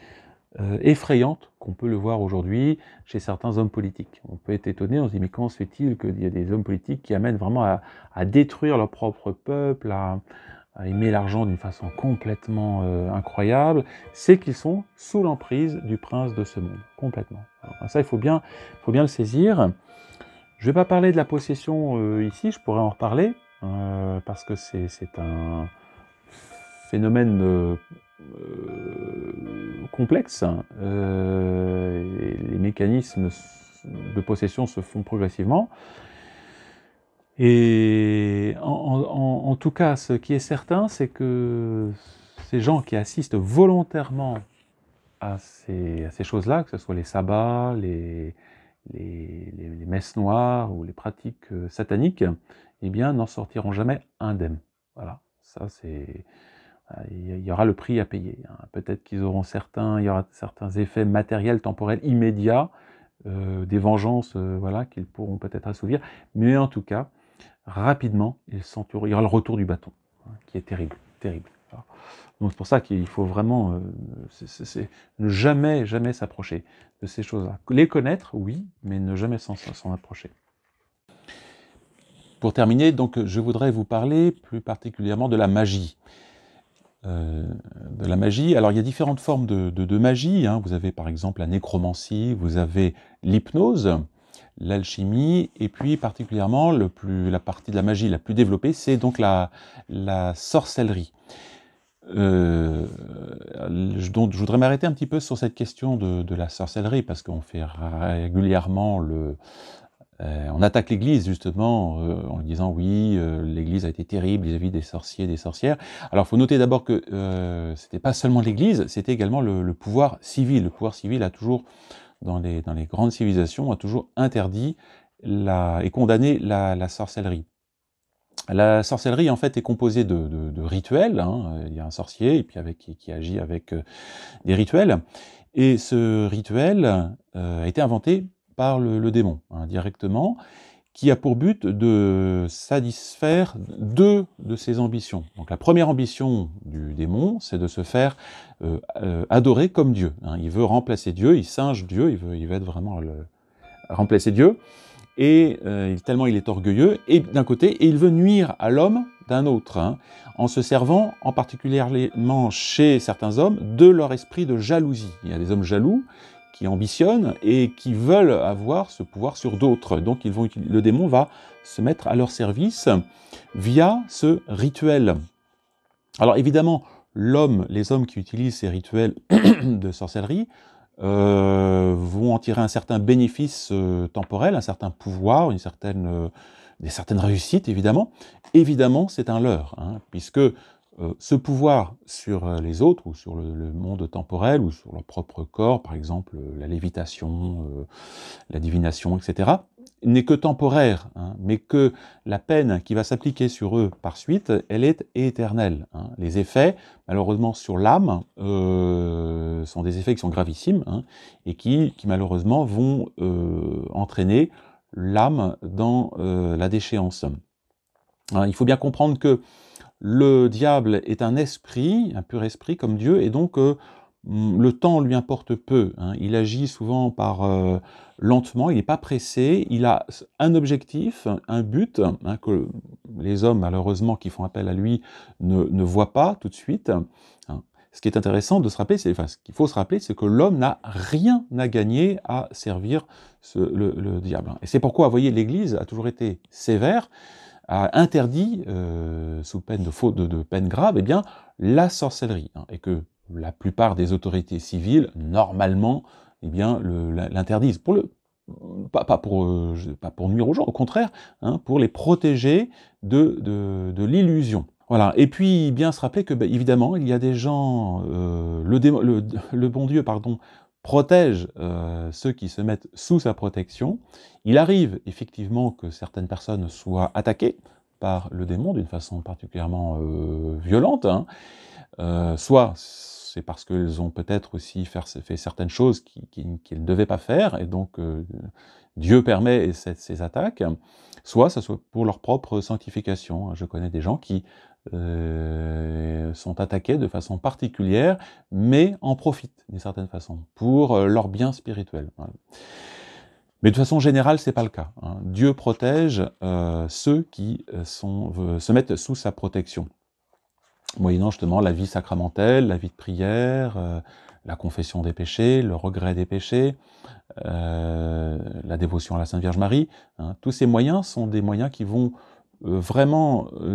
euh, effrayante qu'on peut le voir aujourd'hui chez certains hommes politiques. On peut être étonné, on se dit mais comment se fait-il qu'il y a des hommes politiques qui amènent vraiment à, à détruire leur propre peuple, à, aimer ah, l'argent d'une façon complètement euh, incroyable, c'est qu'ils sont sous l'emprise du prince de ce monde, complètement. ça, il faut bien, faut bien le saisir. Je ne vais pas parler de la possession euh, ici, je pourrais en reparler, euh, parce que c'est un phénomène complexe. Hein. les mécanismes de possession se font progressivement. Et en, tout cas, ce qui est certain, c'est que ces gens qui assistent volontairement à ces, choses-là, que ce soit les sabbats, les, messes noires ou les pratiques euh, sataniques, eh bien, n'en sortiront jamais indemnes. Voilà, ça c'est. Il y aura le prix à payer. Hein. Peut-être qu'ils auront certains, il y aura certains effets matériels, temporels, immédiats, euh, des vengeances, euh, voilà, qu'ils pourront peut-être assouvir. Mais en tout cas, rapidement, il, y aura le retour du bâton, hein, qui est terrible, terrible. donc c'est pour ça qu'il faut vraiment euh, ne jamais, jamais s'approcher de ces choses-là. Les connaître, oui, mais ne jamais s'en approcher. Pour terminer, donc, je voudrais vous parler plus particulièrement de la magie. Euh, de la magie. Alors il y a différentes formes de, magie. Hein. Vous avez par exemple la nécromancie, vous avez l'hypnose, l'alchimie, et puis particulièrement le la partie de la magie la plus développée, c'est donc la, sorcellerie. Euh, je voudrais m'arrêter un petit peu sur cette question de, la sorcellerie, parce qu'on fait régulièrement le... Euh, on attaque l'Église justement euh, en disant oui, l'Église a été terrible vis-à-vis des sorciers, des sorcières. Alors il faut noter d'abord que ce n'était pas seulement l'Église, c'était également le, pouvoir civil. Le pouvoir civil a toujours dans les, grandes civilisations, a toujours interdit la, et condamné la, sorcellerie. La sorcellerie, en fait, est composée de, rituels. Hein. Il y a un sorcier et puis avec, qui, agit avec euh, des rituels. Et ce rituel euh, a été inventé par le, le démon, hein, directement qui a pour but de satisfaire deux de ses ambitions. Donc la première ambition du démon, c'est de se faire euh, euh, adorer comme Dieu. Hein. il veut remplacer Dieu, il singe Dieu, il veut, il veut être vraiment remplacer Dieu. Et euh, tellement il est orgueilleux, et d'un côté, et il veut nuire à l'homme d'un autre, hein, en se servant en particulièrement chez certains hommes de leur esprit de jalousie. Il y a des hommes jaloux ambitionnent et qui veulent avoir ce pouvoir sur d'autres. Donc ils vont, le démon va se mettre à leur service via ce rituel. Alors évidemment, l'homme, les hommes qui utilisent ces rituels de sorcellerie euh, vont en tirer un certain bénéfice euh, temporel, un certain pouvoir, une certaine, euh, des certaines réussites évidemment. Évidemment, c'est un leurre, hein, puisque euh, ce pouvoir sur euh, les autres ou sur le, monde temporel ou sur leur propre corps, par exemple euh, la lévitation, la divination, etc., n'est que temporaire, hein, mais que la peine qui va s'appliquer sur eux par suite, elle est éternelle. Hein. Les effets, malheureusement, sur l'âme, sont des effets qui sont gravissimes hein, et qui, malheureusement, vont entraîner l'âme dans la déchéance. il faut bien comprendre que le diable est un esprit, un pur esprit comme Dieu, et donc euh, mm, le temps lui importe peu. Hein. Il agit souvent par euh, lentement, il n'est pas pressé, il a un objectif, un but, hein, que les hommes malheureusement qui font appel à lui ne, voient pas tout de suite. Hein. Ce qui est intéressant de se rappeler, c'est, ce qu'il faut se rappeler, c'est que l'homme n'a rien à gagner à servir le, le diable. Et c'est pourquoi, vous voyez, l'Église a toujours été sévère, a interdit, euh, sous peine de, faute, de, peine grave, eh bien, la sorcellerie, hein, et que la plupart des autorités civiles, normalement, eh bien, l'interdisent. Pour le, pas, pour, euh, pas pour nuire aux gens, au contraire, hein, pour les protéger de, de, l'illusion. Voilà. Et puis bien se rappeler que bah, évidemment il y a des gens, euh, le, le, bon Dieu pardon, protège euh, ceux qui se mettent sous sa protection. Il arrive effectivement que certaines personnes soient attaquées par le démon d'une façon particulièrement euh, violente, hein. euh, soit c'est parce qu'elles ont peut-être aussi fait certaines choses qu'elles ne devaient pas faire, et donc Dieu permet ces attaques, soit ça soit pour leur propre sanctification. Je connais des gens qui euh, sont attaqués de façon particulière, mais en profitent d'une certaine façon pour euh, leur bien spirituel. Mais de façon générale, c'est pas le cas. Hein. Dieu protège euh, ceux qui se mettent sous sa protection, moyennant justement la vie sacramentelle, la vie de prière, la confession des péchés, le regret des péchés, la dévotion à la Sainte Vierge Marie. Hein. Tous ces moyens sont des moyens qui vont euh, vraiment euh,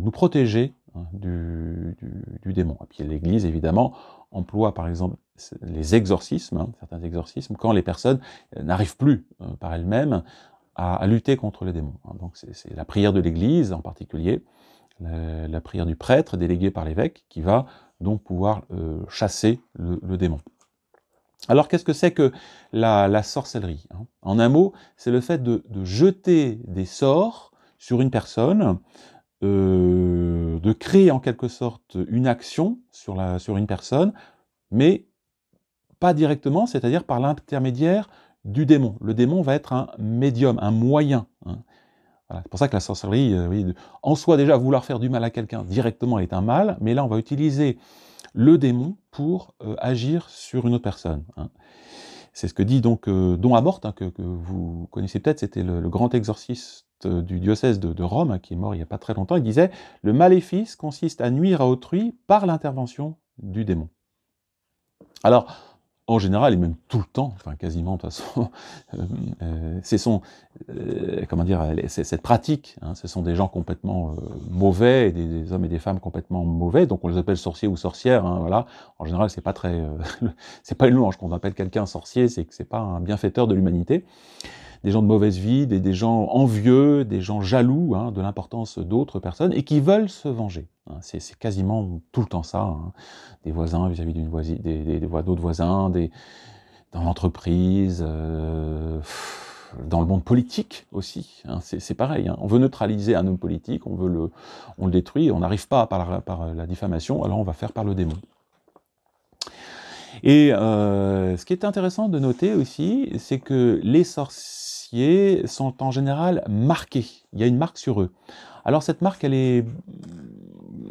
nous protéger hein, du, du, démon. Et puis l'Église, évidemment, emploie par exemple les exorcismes, hein, certains exorcismes, quand les personnes euh, n'arrivent plus par elles-mêmes à, lutter contre les démons. Hein. Donc c'est la prière de l'Église en particulier, la, prière du prêtre délégué par l'évêque, qui va donc pouvoir chasser le, démon. Alors qu'est-ce que c'est que la, sorcellerie En un mot, c'est le fait de, de jeter des sorts sur une personne, euh, de créer en quelque sorte une action sur, la, sur une personne, mais pas directement, c'est-à-dire par l'intermédiaire du démon. Le démon va être un médium, un moyen. Hein. c'est pour ça que la sorcellerie, euh, en soi déjà, vouloir faire du mal à quelqu'un directement est un mal, mais là on va utiliser le démon pour euh, agir sur une autre personne. Hein. C'est ce que dit donc Don Amorte, hein, que, vous connaissez peut-être, c'était le, le, grand exorciste euh, du diocèse de, Rome, hein, qui est mort il n'y a pas très longtemps, il disait Le maléfice consiste à nuire à autrui par l'intervention du démon. Alors, en général, et même tout le temps, enfin quasiment de toute façon, euh, euh, c'est son, comment dire, C'est cette pratique. Hein, ce sont des gens complètement mauvais, des, hommes et des femmes complètement mauvais, donc on les appelle sorciers ou sorcières. Hein, voilà. En général, c'est pas très, c'est pas une louange qu'on appelle quelqu'un sorcier, c'est que c'est pas un bienfaiteur de l'humanité des gens de mauvaise vie, des, gens envieux, des gens jaloux hein, de l'importance d'autres personnes et qui veulent se venger. Hein. c'est, quasiment tout le temps ça, hein. des voisins vis-à-vis d'une voisine, des, des, d'autres voisins, dans l'entreprise, euh, dans le monde politique aussi. C'est, pareil. On veut neutraliser un homme politique, on veut le, on le détruit, on n'arrive pas par la, par la diffamation, alors on va faire par le démon. Et euh, ce qui est intéressant de noter aussi, c'est que les sorciers sont en général marqués. Il y a une marque sur eux. Alors cette marque, elle est,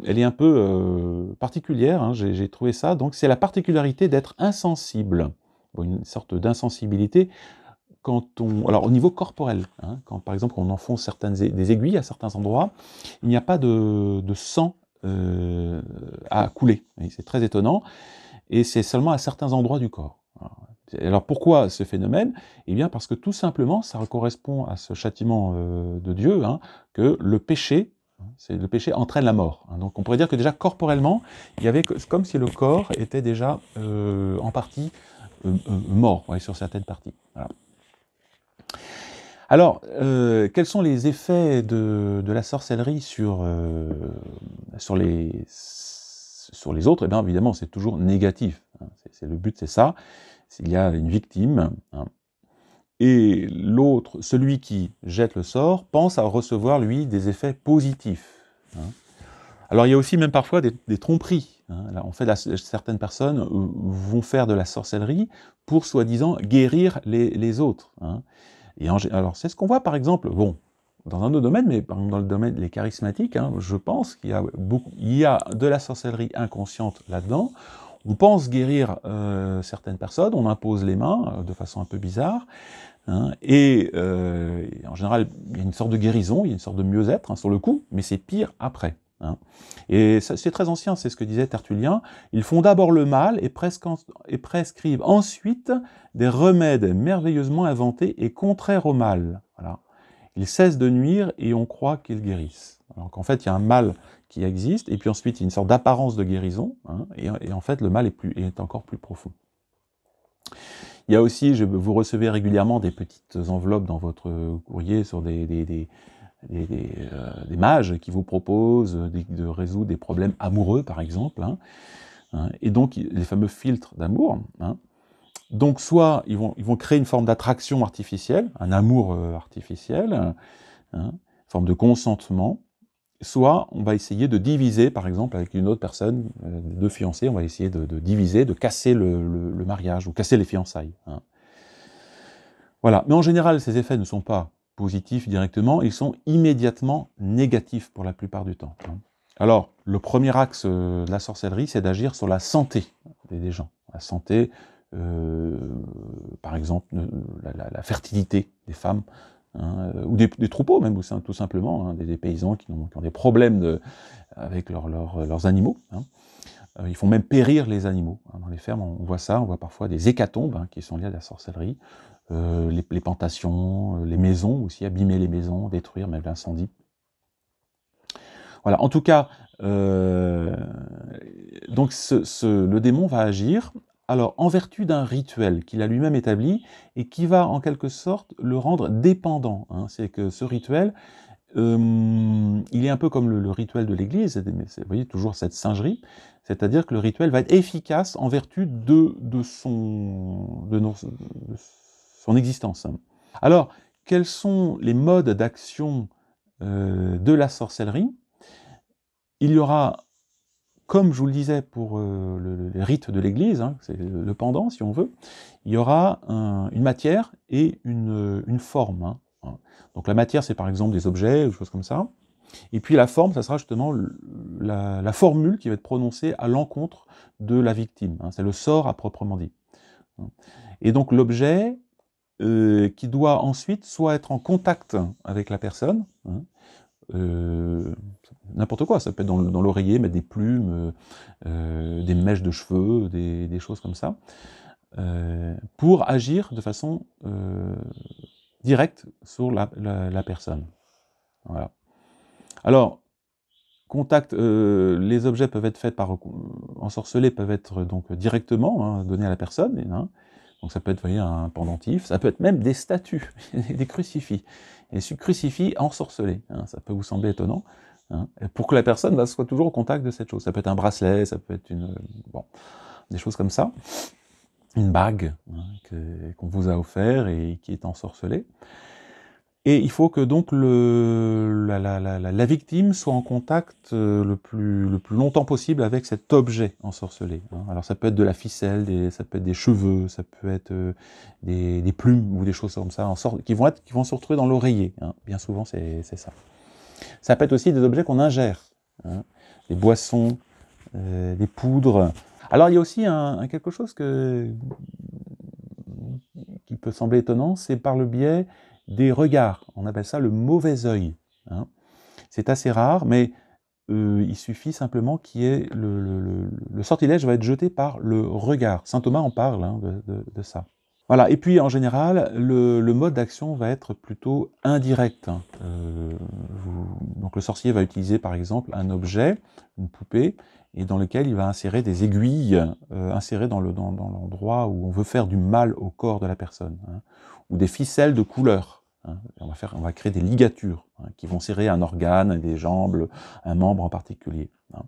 elle est un peu euh, particulière, hein. j'ai trouvé ça. Donc c'est la particularité d'être insensible, une sorte d'insensibilité. Quand on, alors au niveau corporel, hein. quand par exemple on enfonce certaines, des aiguilles à certains endroits, il n'y a pas de, sang euh, à couler. C'est très étonnant. Et c'est seulement à certains endroits du corps. Alors pourquoi ce phénomène Eh bien parce que tout simplement, ça correspond à ce châtiment euh, de Dieu, hein, que le péché, hein, c'est le péché entraîne la mort. Hein. Donc on pourrait dire que déjà corporellement, il y avait comme si le corps était déjà euh, en partie euh, mort sur certaines parties. Alors, quels sont les effets de, la sorcellerie sur, sur, les, sur les autres Eh bien évidemment, c'est toujours négatif. C'est le but, c'est ça s'il y a une victime. Hein. Et l'autre, celui qui jette le sort, pense à recevoir, lui, des effets positifs. Hein. Alors il y a aussi même parfois des, tromperies. Hein. en fait, certaines personnes euh, vont faire de la sorcellerie pour soi-disant guérir les, autres. Et alors c'est ce qu'on voit par exemple, bon, dans un autre domaine, mais dans le domaine des charismatiques, je pense qu'il y a de la sorcellerie inconsciente là-dedans. On pense guérir euh, certaines personnes, on impose les mains euh, de façon un peu bizarre, hein, euh, et, en général, il y a une sorte de guérison, il y a une sorte de mieux-être hein, sur le coup, mais c'est pire après. Hein. Et c'est très ancien, c'est ce que disait Tertullien. Ils font d'abord le mal et, prescrivent ensuite des remèdes merveilleusement inventés et contraires au mal. Ils cessent de nuire et on croit qu'ils guérissent. Alors qu'en fait, il y a un mal qui existe, et puis ensuite une sorte d'apparence de guérison, hein, et, en fait le mal est, encore plus profond. Il y a aussi, je, vous recevez régulièrement des petites enveloppes dans votre courrier sur des, des, euh, mages qui vous proposent de, résoudre des problèmes amoureux, par exemple, hein, hein, et donc les fameux filtres d'amour. Donc soit ils vont, ils vont créer une forme d'attraction artificielle, un amour euh, artificiel, une forme de consentement, soit on va essayer de diviser, par exemple, avec une autre personne, euh, deux fiancés, on va essayer de, diviser, de casser le, mariage ou casser les fiançailles. Hein. Voilà. Mais en général, ces effets ne sont pas positifs directement, ils sont immédiatement négatifs pour la plupart du temps. Hein. Alors, le premier axe euh, de la sorcellerie, c'est d'agir sur la santé des, gens. La santé, euh, par exemple, la fertilité des femmes, Hein, euh, ou des, troupeaux même, tout simplement, hein, des, paysans qui ont, des problèmes avec euh, leurs animaux. Hein. Euh, ils font même périr les animaux. Dans les fermes, on voit ça, on voit parfois des hécatombes qui sont liées à la sorcellerie, les, plantations, les maisons aussi, abîmer les maisons, détruire, même l'incendie. Voilà, en tout cas, donc le démon va agir alors en vertu d'un rituel qu'il a lui-même établi et qui va en quelque sorte le rendre dépendant. Hein. C'est que ce rituel, il est un peu comme le, rituel de l'Église, vous voyez toujours cette singerie, c'est-à-dire que le rituel va être efficace en vertu de, son, existence. Hein. Alors, quels sont les modes d'action de la sorcellerie Il y aura comme je vous le disais pour euh, le, les rites de l'Église, hein, c'est le pendant si on veut, il y aura une matière et une, euh, forme. Hein, hein. Donc la matière, c'est par exemple des objets ou choses comme ça. Et puis la forme, ça sera justement la, formule qui va être prononcée à l'encontre de la victime. c'est le sort à proprement dit. Et donc l'objet euh, qui doit ensuite soit être en contact avec la personne, euh, n'importe quoi, ça peut être dans, l'oreiller, mettre des plumes, euh, euh, des mèches de cheveux, des, choses comme ça, euh, pour agir de façon directe sur la, personne. Alors, contact, les objets peuvent être faits par ensorcelés, peuvent être donc directement hein, donnés à la personne. donc ça peut être, voyez, un pendentif, ça peut être même des statues, des crucifix, des crucifix ensorcelés. Hein, ça peut vous sembler étonnant, Hein, pour que la personne bah, soit toujours au contact de cette chose. Ça peut être un bracelet, ça peut être euh, des choses comme ça, une bague hein, qu'on vous a offert et qui est ensorcelée. Et il faut que donc la, victime soit en contact euh, le plus, longtemps possible avec cet objet ensorcelé. Hein. Alors ça peut être de la ficelle, ça peut être des cheveux, ça peut être euh, des, plumes ou des choses comme ça, en qui, vont qui vont se retrouver dans l'oreiller. Bien souvent c'est ça. Ça peut être aussi des objets qu'on ingère, des hein. boissons, des euh, poudres. Alors il y a aussi quelque chose que, qui peut sembler étonnant, c'est par le biais des regards. On appelle ça le mauvais œil. Hein. C'est assez rare, mais euh, il suffit simplement qu'il y ait le, le, sortilège va être jeté par le regard. Saint Thomas en parle hein, de ça. Voilà. Et puis en général, le, le mode d'action va être plutôt indirect. Hein. Euh, vous, donc le sorcier va utiliser par exemple un objet, une poupée, et dans lequel il va insérer des aiguilles euh, insérées dans l'endroit le, dans, dans où on veut faire du mal au corps de la personne, hein, ou des ficelles de couleur. Hein, on, va faire, on va créer des ligatures hein, qui vont serrer un organe, des jambes, un membre en particulier. Hein.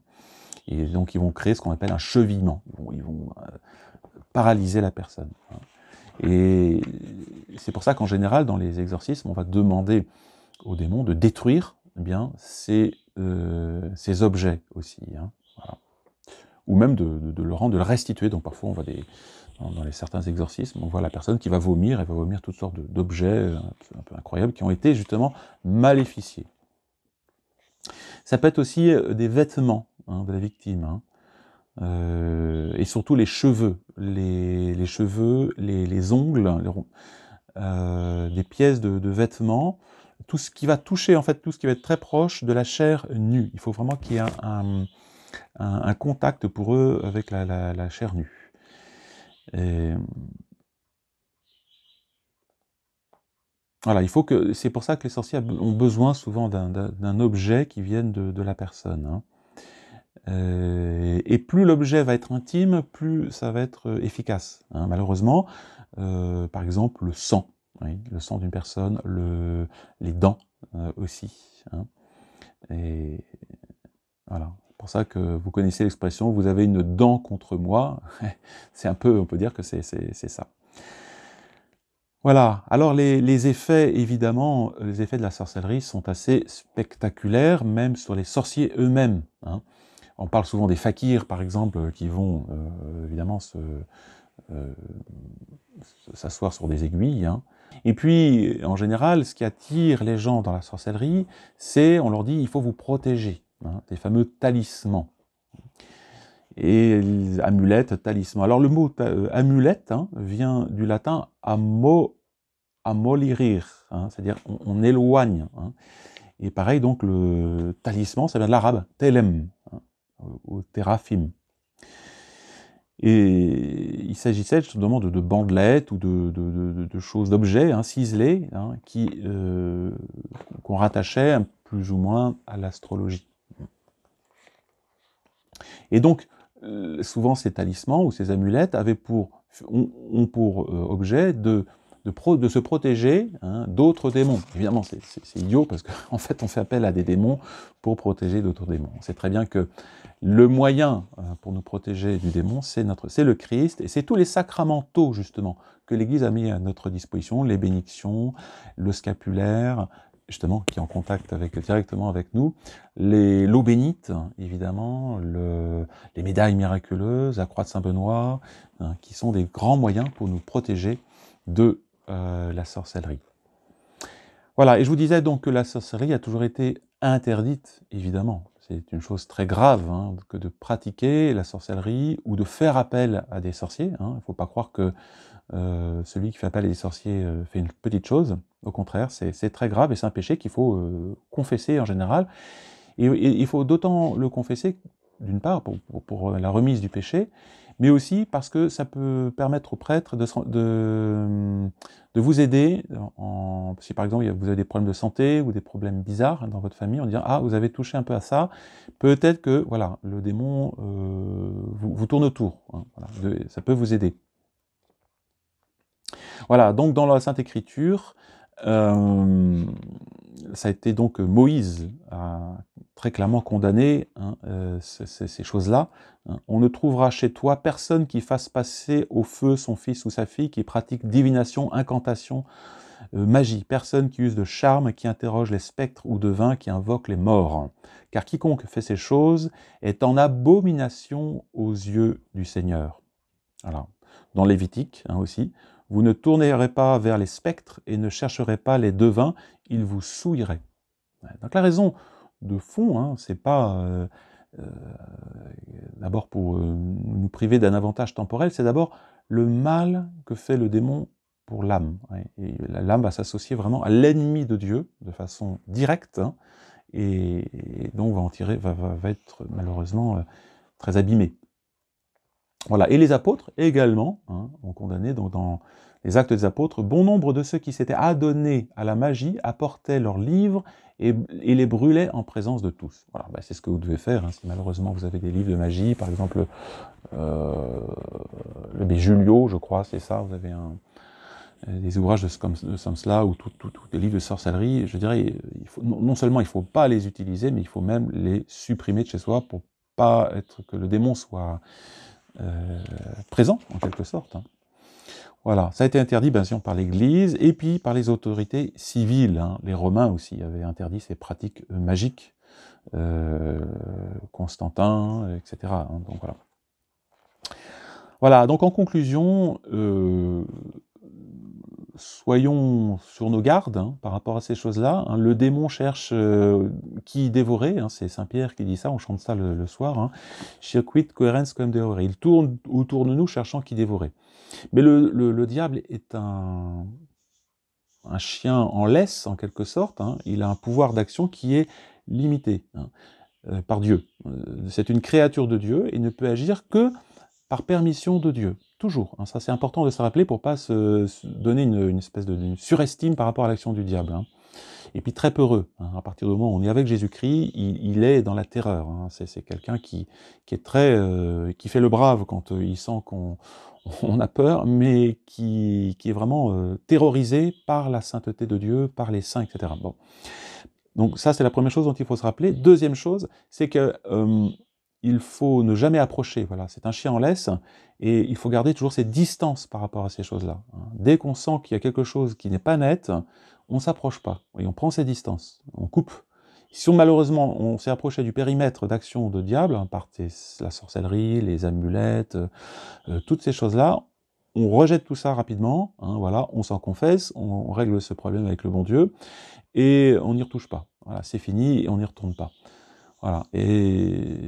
Et donc ils vont créer ce qu'on appelle un chevillement. Ils vont, ils vont euh, paralyser la personne. Hein. Et c'est pour ça qu'en général, dans les exorcismes, on va demander aux démons de détruire eh euh, ces, objets aussi. Hein, Ou même de, le rendre, de le restituer. Donc parfois, on voit dans, les certains exorcismes, on voit la personne qui va vomir, et va vomir toutes sortes d'objets euh, un, peu incroyables qui ont été justement maléficiés. Ça peut être aussi euh, des vêtements hein, de la victime. Hein. Euh, et surtout les cheveux, les, cheveux, les, ongles, les, euh, des pièces de, vêtements, tout ce qui va toucher, en fait, tout ce qui va être très proche de la chair nue. Il faut vraiment qu'il y ait un, contact pour eux avec la, chair nue. Voilà, il faut que c'est pour ça que les sorciers ont besoin souvent d'un objet qui vienne de, la personne. Hein. Euh, et plus l'objet va être intime, plus ça va être euh, efficace. Hein, malheureusement, euh, par exemple, le sang, le sang d'une personne, les dents aussi. Hein. et voilà. C'est pour ça que vous connaissez l'expression vous avez une dent contre moi. c'est un peu, on peut dire que c'est, ça. Voilà. Alors les, effets, évidemment, les effets de la sorcellerie sont assez spectaculaires, même sur les sorciers eux-mêmes. Hein. On parle souvent des fakirs, par exemple, euh, qui vont euh, évidemment euh, s'asseoir sur des aiguilles. Hein. Et puis, en général, ce qui attire les gens dans la sorcellerie, c'est, on leur dit, il faut vous protéger, hein, des fameux talismans. Et amulettes, talismans. Alors le mot amulette hein, vient du latin amolirir, c'est-à-dire on, on, éloigne. Et pareil, donc le talisman, ça vient de l'arabe, telem, au terrafim. Et il s'agissait justement de, de, bandelettes ou de, choses, d'objets hein, ciselés, hein, euh, qu'on rattachait plus ou moins à l'astrologie. Et donc, euh, souvent, ces talismans ou ces amulettes avaient pour, ont pour euh, objet de de, de se protéger hein, d'autres démons. Évidemment, c'est, idiot parce qu'en en fait, on fait appel à des démons pour protéger d'autres démons. On sait très bien que le moyen euh, pour nous protéger du démon, c'est notre, c'est le Christ et c'est tous les sacramentaux justement que l'Église a mis à notre disposition, les bénictions, le scapulaire, justement, qui est en contact avec, directement avec nous, les l'eau bénite, évidemment, le, les médailles miraculeuses, la croix de Saint-Benoît, hein, qui sont des grands moyens pour nous protéger de euh, la sorcellerie. Voilà, et je vous disais donc que la sorcellerie a toujours été interdite, évidemment. C'est une chose très grave hein, que de pratiquer la sorcellerie ou de faire appel à des sorciers. Hein. Il ne faut pas croire que euh, celui qui fait appel à des sorciers euh, fait une petite chose. Au contraire, c'est très grave et c'est un péché qu'il faut confesser en général. Et, il faut d'autant le confesser, d'une part, pour, la remise du péché, mais aussi parce que ça peut permettre aux prêtres de, vous aider. si par exemple vous avez des problèmes de santé ou des problèmes bizarres dans votre famille, en disant Ah, vous avez touché un peu à ça, peut-être que voilà, le démon euh, vous, tourne autour. Hein, ça peut vous aider. Voilà, donc dans la Sainte Écriture, euh, ça a été donc euh, Moïse a très clairement condamné hein, euh, ces, choses-là. Hein, on ne trouvera chez toi personne qui fasse passer au feu son fils ou sa fille, qui pratique divination, incantation, magie, personne qui use de charme, qui interroge les spectres ou devin, qui invoque les morts. Car quiconque fait ces choses est en abomination aux yeux du Seigneur. Voilà. Dans Lévitique hein, aussi, vous ne tournerez pas vers les spectres et ne chercherez pas les devins, ils vous souilleraient. Donc la raison de fond, hein, c'est pas euh, euh, d'abord pour euh, nous priver d'un avantage temporel, c'est d'abord le mal que fait le démon pour l'âme. l'âme va s'associer vraiment à l'ennemi de Dieu de façon directe, hein, et, donc va en tirer, va, va être malheureusement très abîmée. Voilà. Et les apôtres également hein, ont condamné donc, dans les actes des apôtres, bon nombre de ceux qui s'étaient adonnés à la magie apportaient leurs livres et, les brûlaient en présence de tous. Voilà, bah, c'est ce que vous devez faire hein, si malheureusement vous avez des livres de magie, par exemple euh, le Béjulio, je crois, c'est ça, vous avez un, euh, des ouvrages de ce, comme, cela ou tout des livres de sorcellerie, je dirais, il faut, non seulement il ne faut pas les utiliser, mais il faut même les supprimer de chez soi pour pas être que le démon soit euh, présent, en quelque sorte. Hein. Voilà, ça a été interdit, bien sûr, par l'Église et puis par les autorités civiles. Hein. Les Romains aussi avaient interdit ces pratiques euh, magiques, euh, Constantin, etc. Hein, donc voilà. Voilà, donc en conclusion, soyons sur nos gardes hein, par rapport à ces choses-là. Hein. Le démon cherche euh, qui dévorer, hein. c'est Saint-Pierre qui dit ça, on chante ça le, soir. Circuit cohérence comme dévorer. Il tourne autour de nous cherchant qui dévorer. Mais le, diable est un, chien en laisse, en quelque sorte. Il a un pouvoir d'action qui est limité euh, par Dieu. Euh, c'est une créature de Dieu et ne peut agir que par permission de Dieu. Toujours. Hein, ça, c'est important de se rappeler pour pas se, donner une, espèce de surestime par rapport à l'action du diable. Hein. Et puis très peureux. Hein, à partir du moment où on est avec Jésus-Christ, il, est dans la terreur. C'est quelqu'un qui, qui, est très, euh, qui fait le brave quand euh, il sent qu'on a peur, mais qui, qui est vraiment euh, terrorisé par la sainteté de Dieu, par les saints, etc. Bon. Donc ça, c'est la première chose dont il faut se rappeler. Deuxième chose, c'est que il faut ne jamais approcher. Voilà, c'est un chien en laisse et il faut garder toujours cette distance par rapport à ces choses-là. Hein. Dès qu'on sent qu'il y a quelque chose qui n'est pas net, on ne s'approche pas et on prend ses distances, on coupe. Si on, malheureusement on s'est approché du périmètre d'action de diable hein, par la sorcellerie, les amulettes, euh, toutes ces choses-là, on rejette tout ça rapidement. Hein, voilà, on s'en confesse, on, règle ce problème avec le bon Dieu et on n'y retouche pas. Voilà, c'est fini et on n'y retourne pas. Voilà. Et,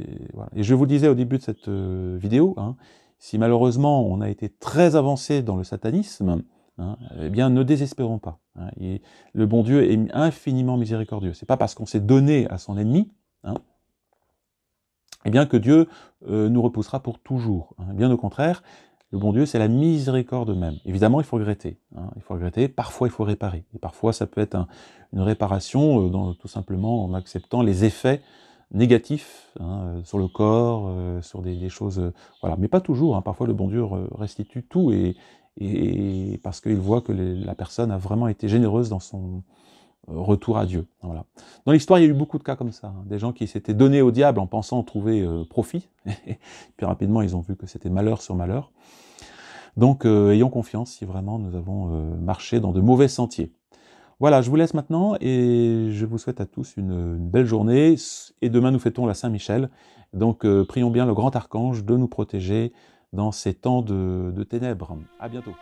je vous disais au début de cette euh, vidéo, hein, si malheureusement on a été très avancé dans le satanisme, hein, eh bien ne désespérons pas. Hein. le bon Dieu est infiniment miséricordieux. n'est pas parce qu'on s'est donné à son ennemi, eh bien que Dieu euh, nous repoussera pour toujours. Bien au contraire, le bon Dieu, c'est la miséricorde même. Évidemment, il faut regretter. il faut regretter. Parfois, il faut réparer. Et parfois, ça peut être une réparation, euh, tout simplement en acceptant les effets négatif hein, euh, sur le corps, euh, sur des, des choses, euh, voilà, mais pas toujours. Hein. Parfois, le bon Dieu restitue tout et, et parce qu'il voit que la personne a vraiment été généreuse dans son retour à Dieu. Hein, voilà. Dans l'histoire, il y a eu beaucoup de cas comme ça, hein. des gens qui s'étaient donnés au diable en pensant trouver profit, et puis rapidement, ils ont vu que c'était malheur sur malheur. Donc, ayons confiance si vraiment nous avons marché dans de mauvais sentiers. Voilà, je vous laisse maintenant et je vous souhaite à tous une, belle journée. Et demain, nous fêtons la Saint-Michel. Donc, euh, prions bien le grand archange de nous protéger dans ces temps de, de ténèbres. À bientôt.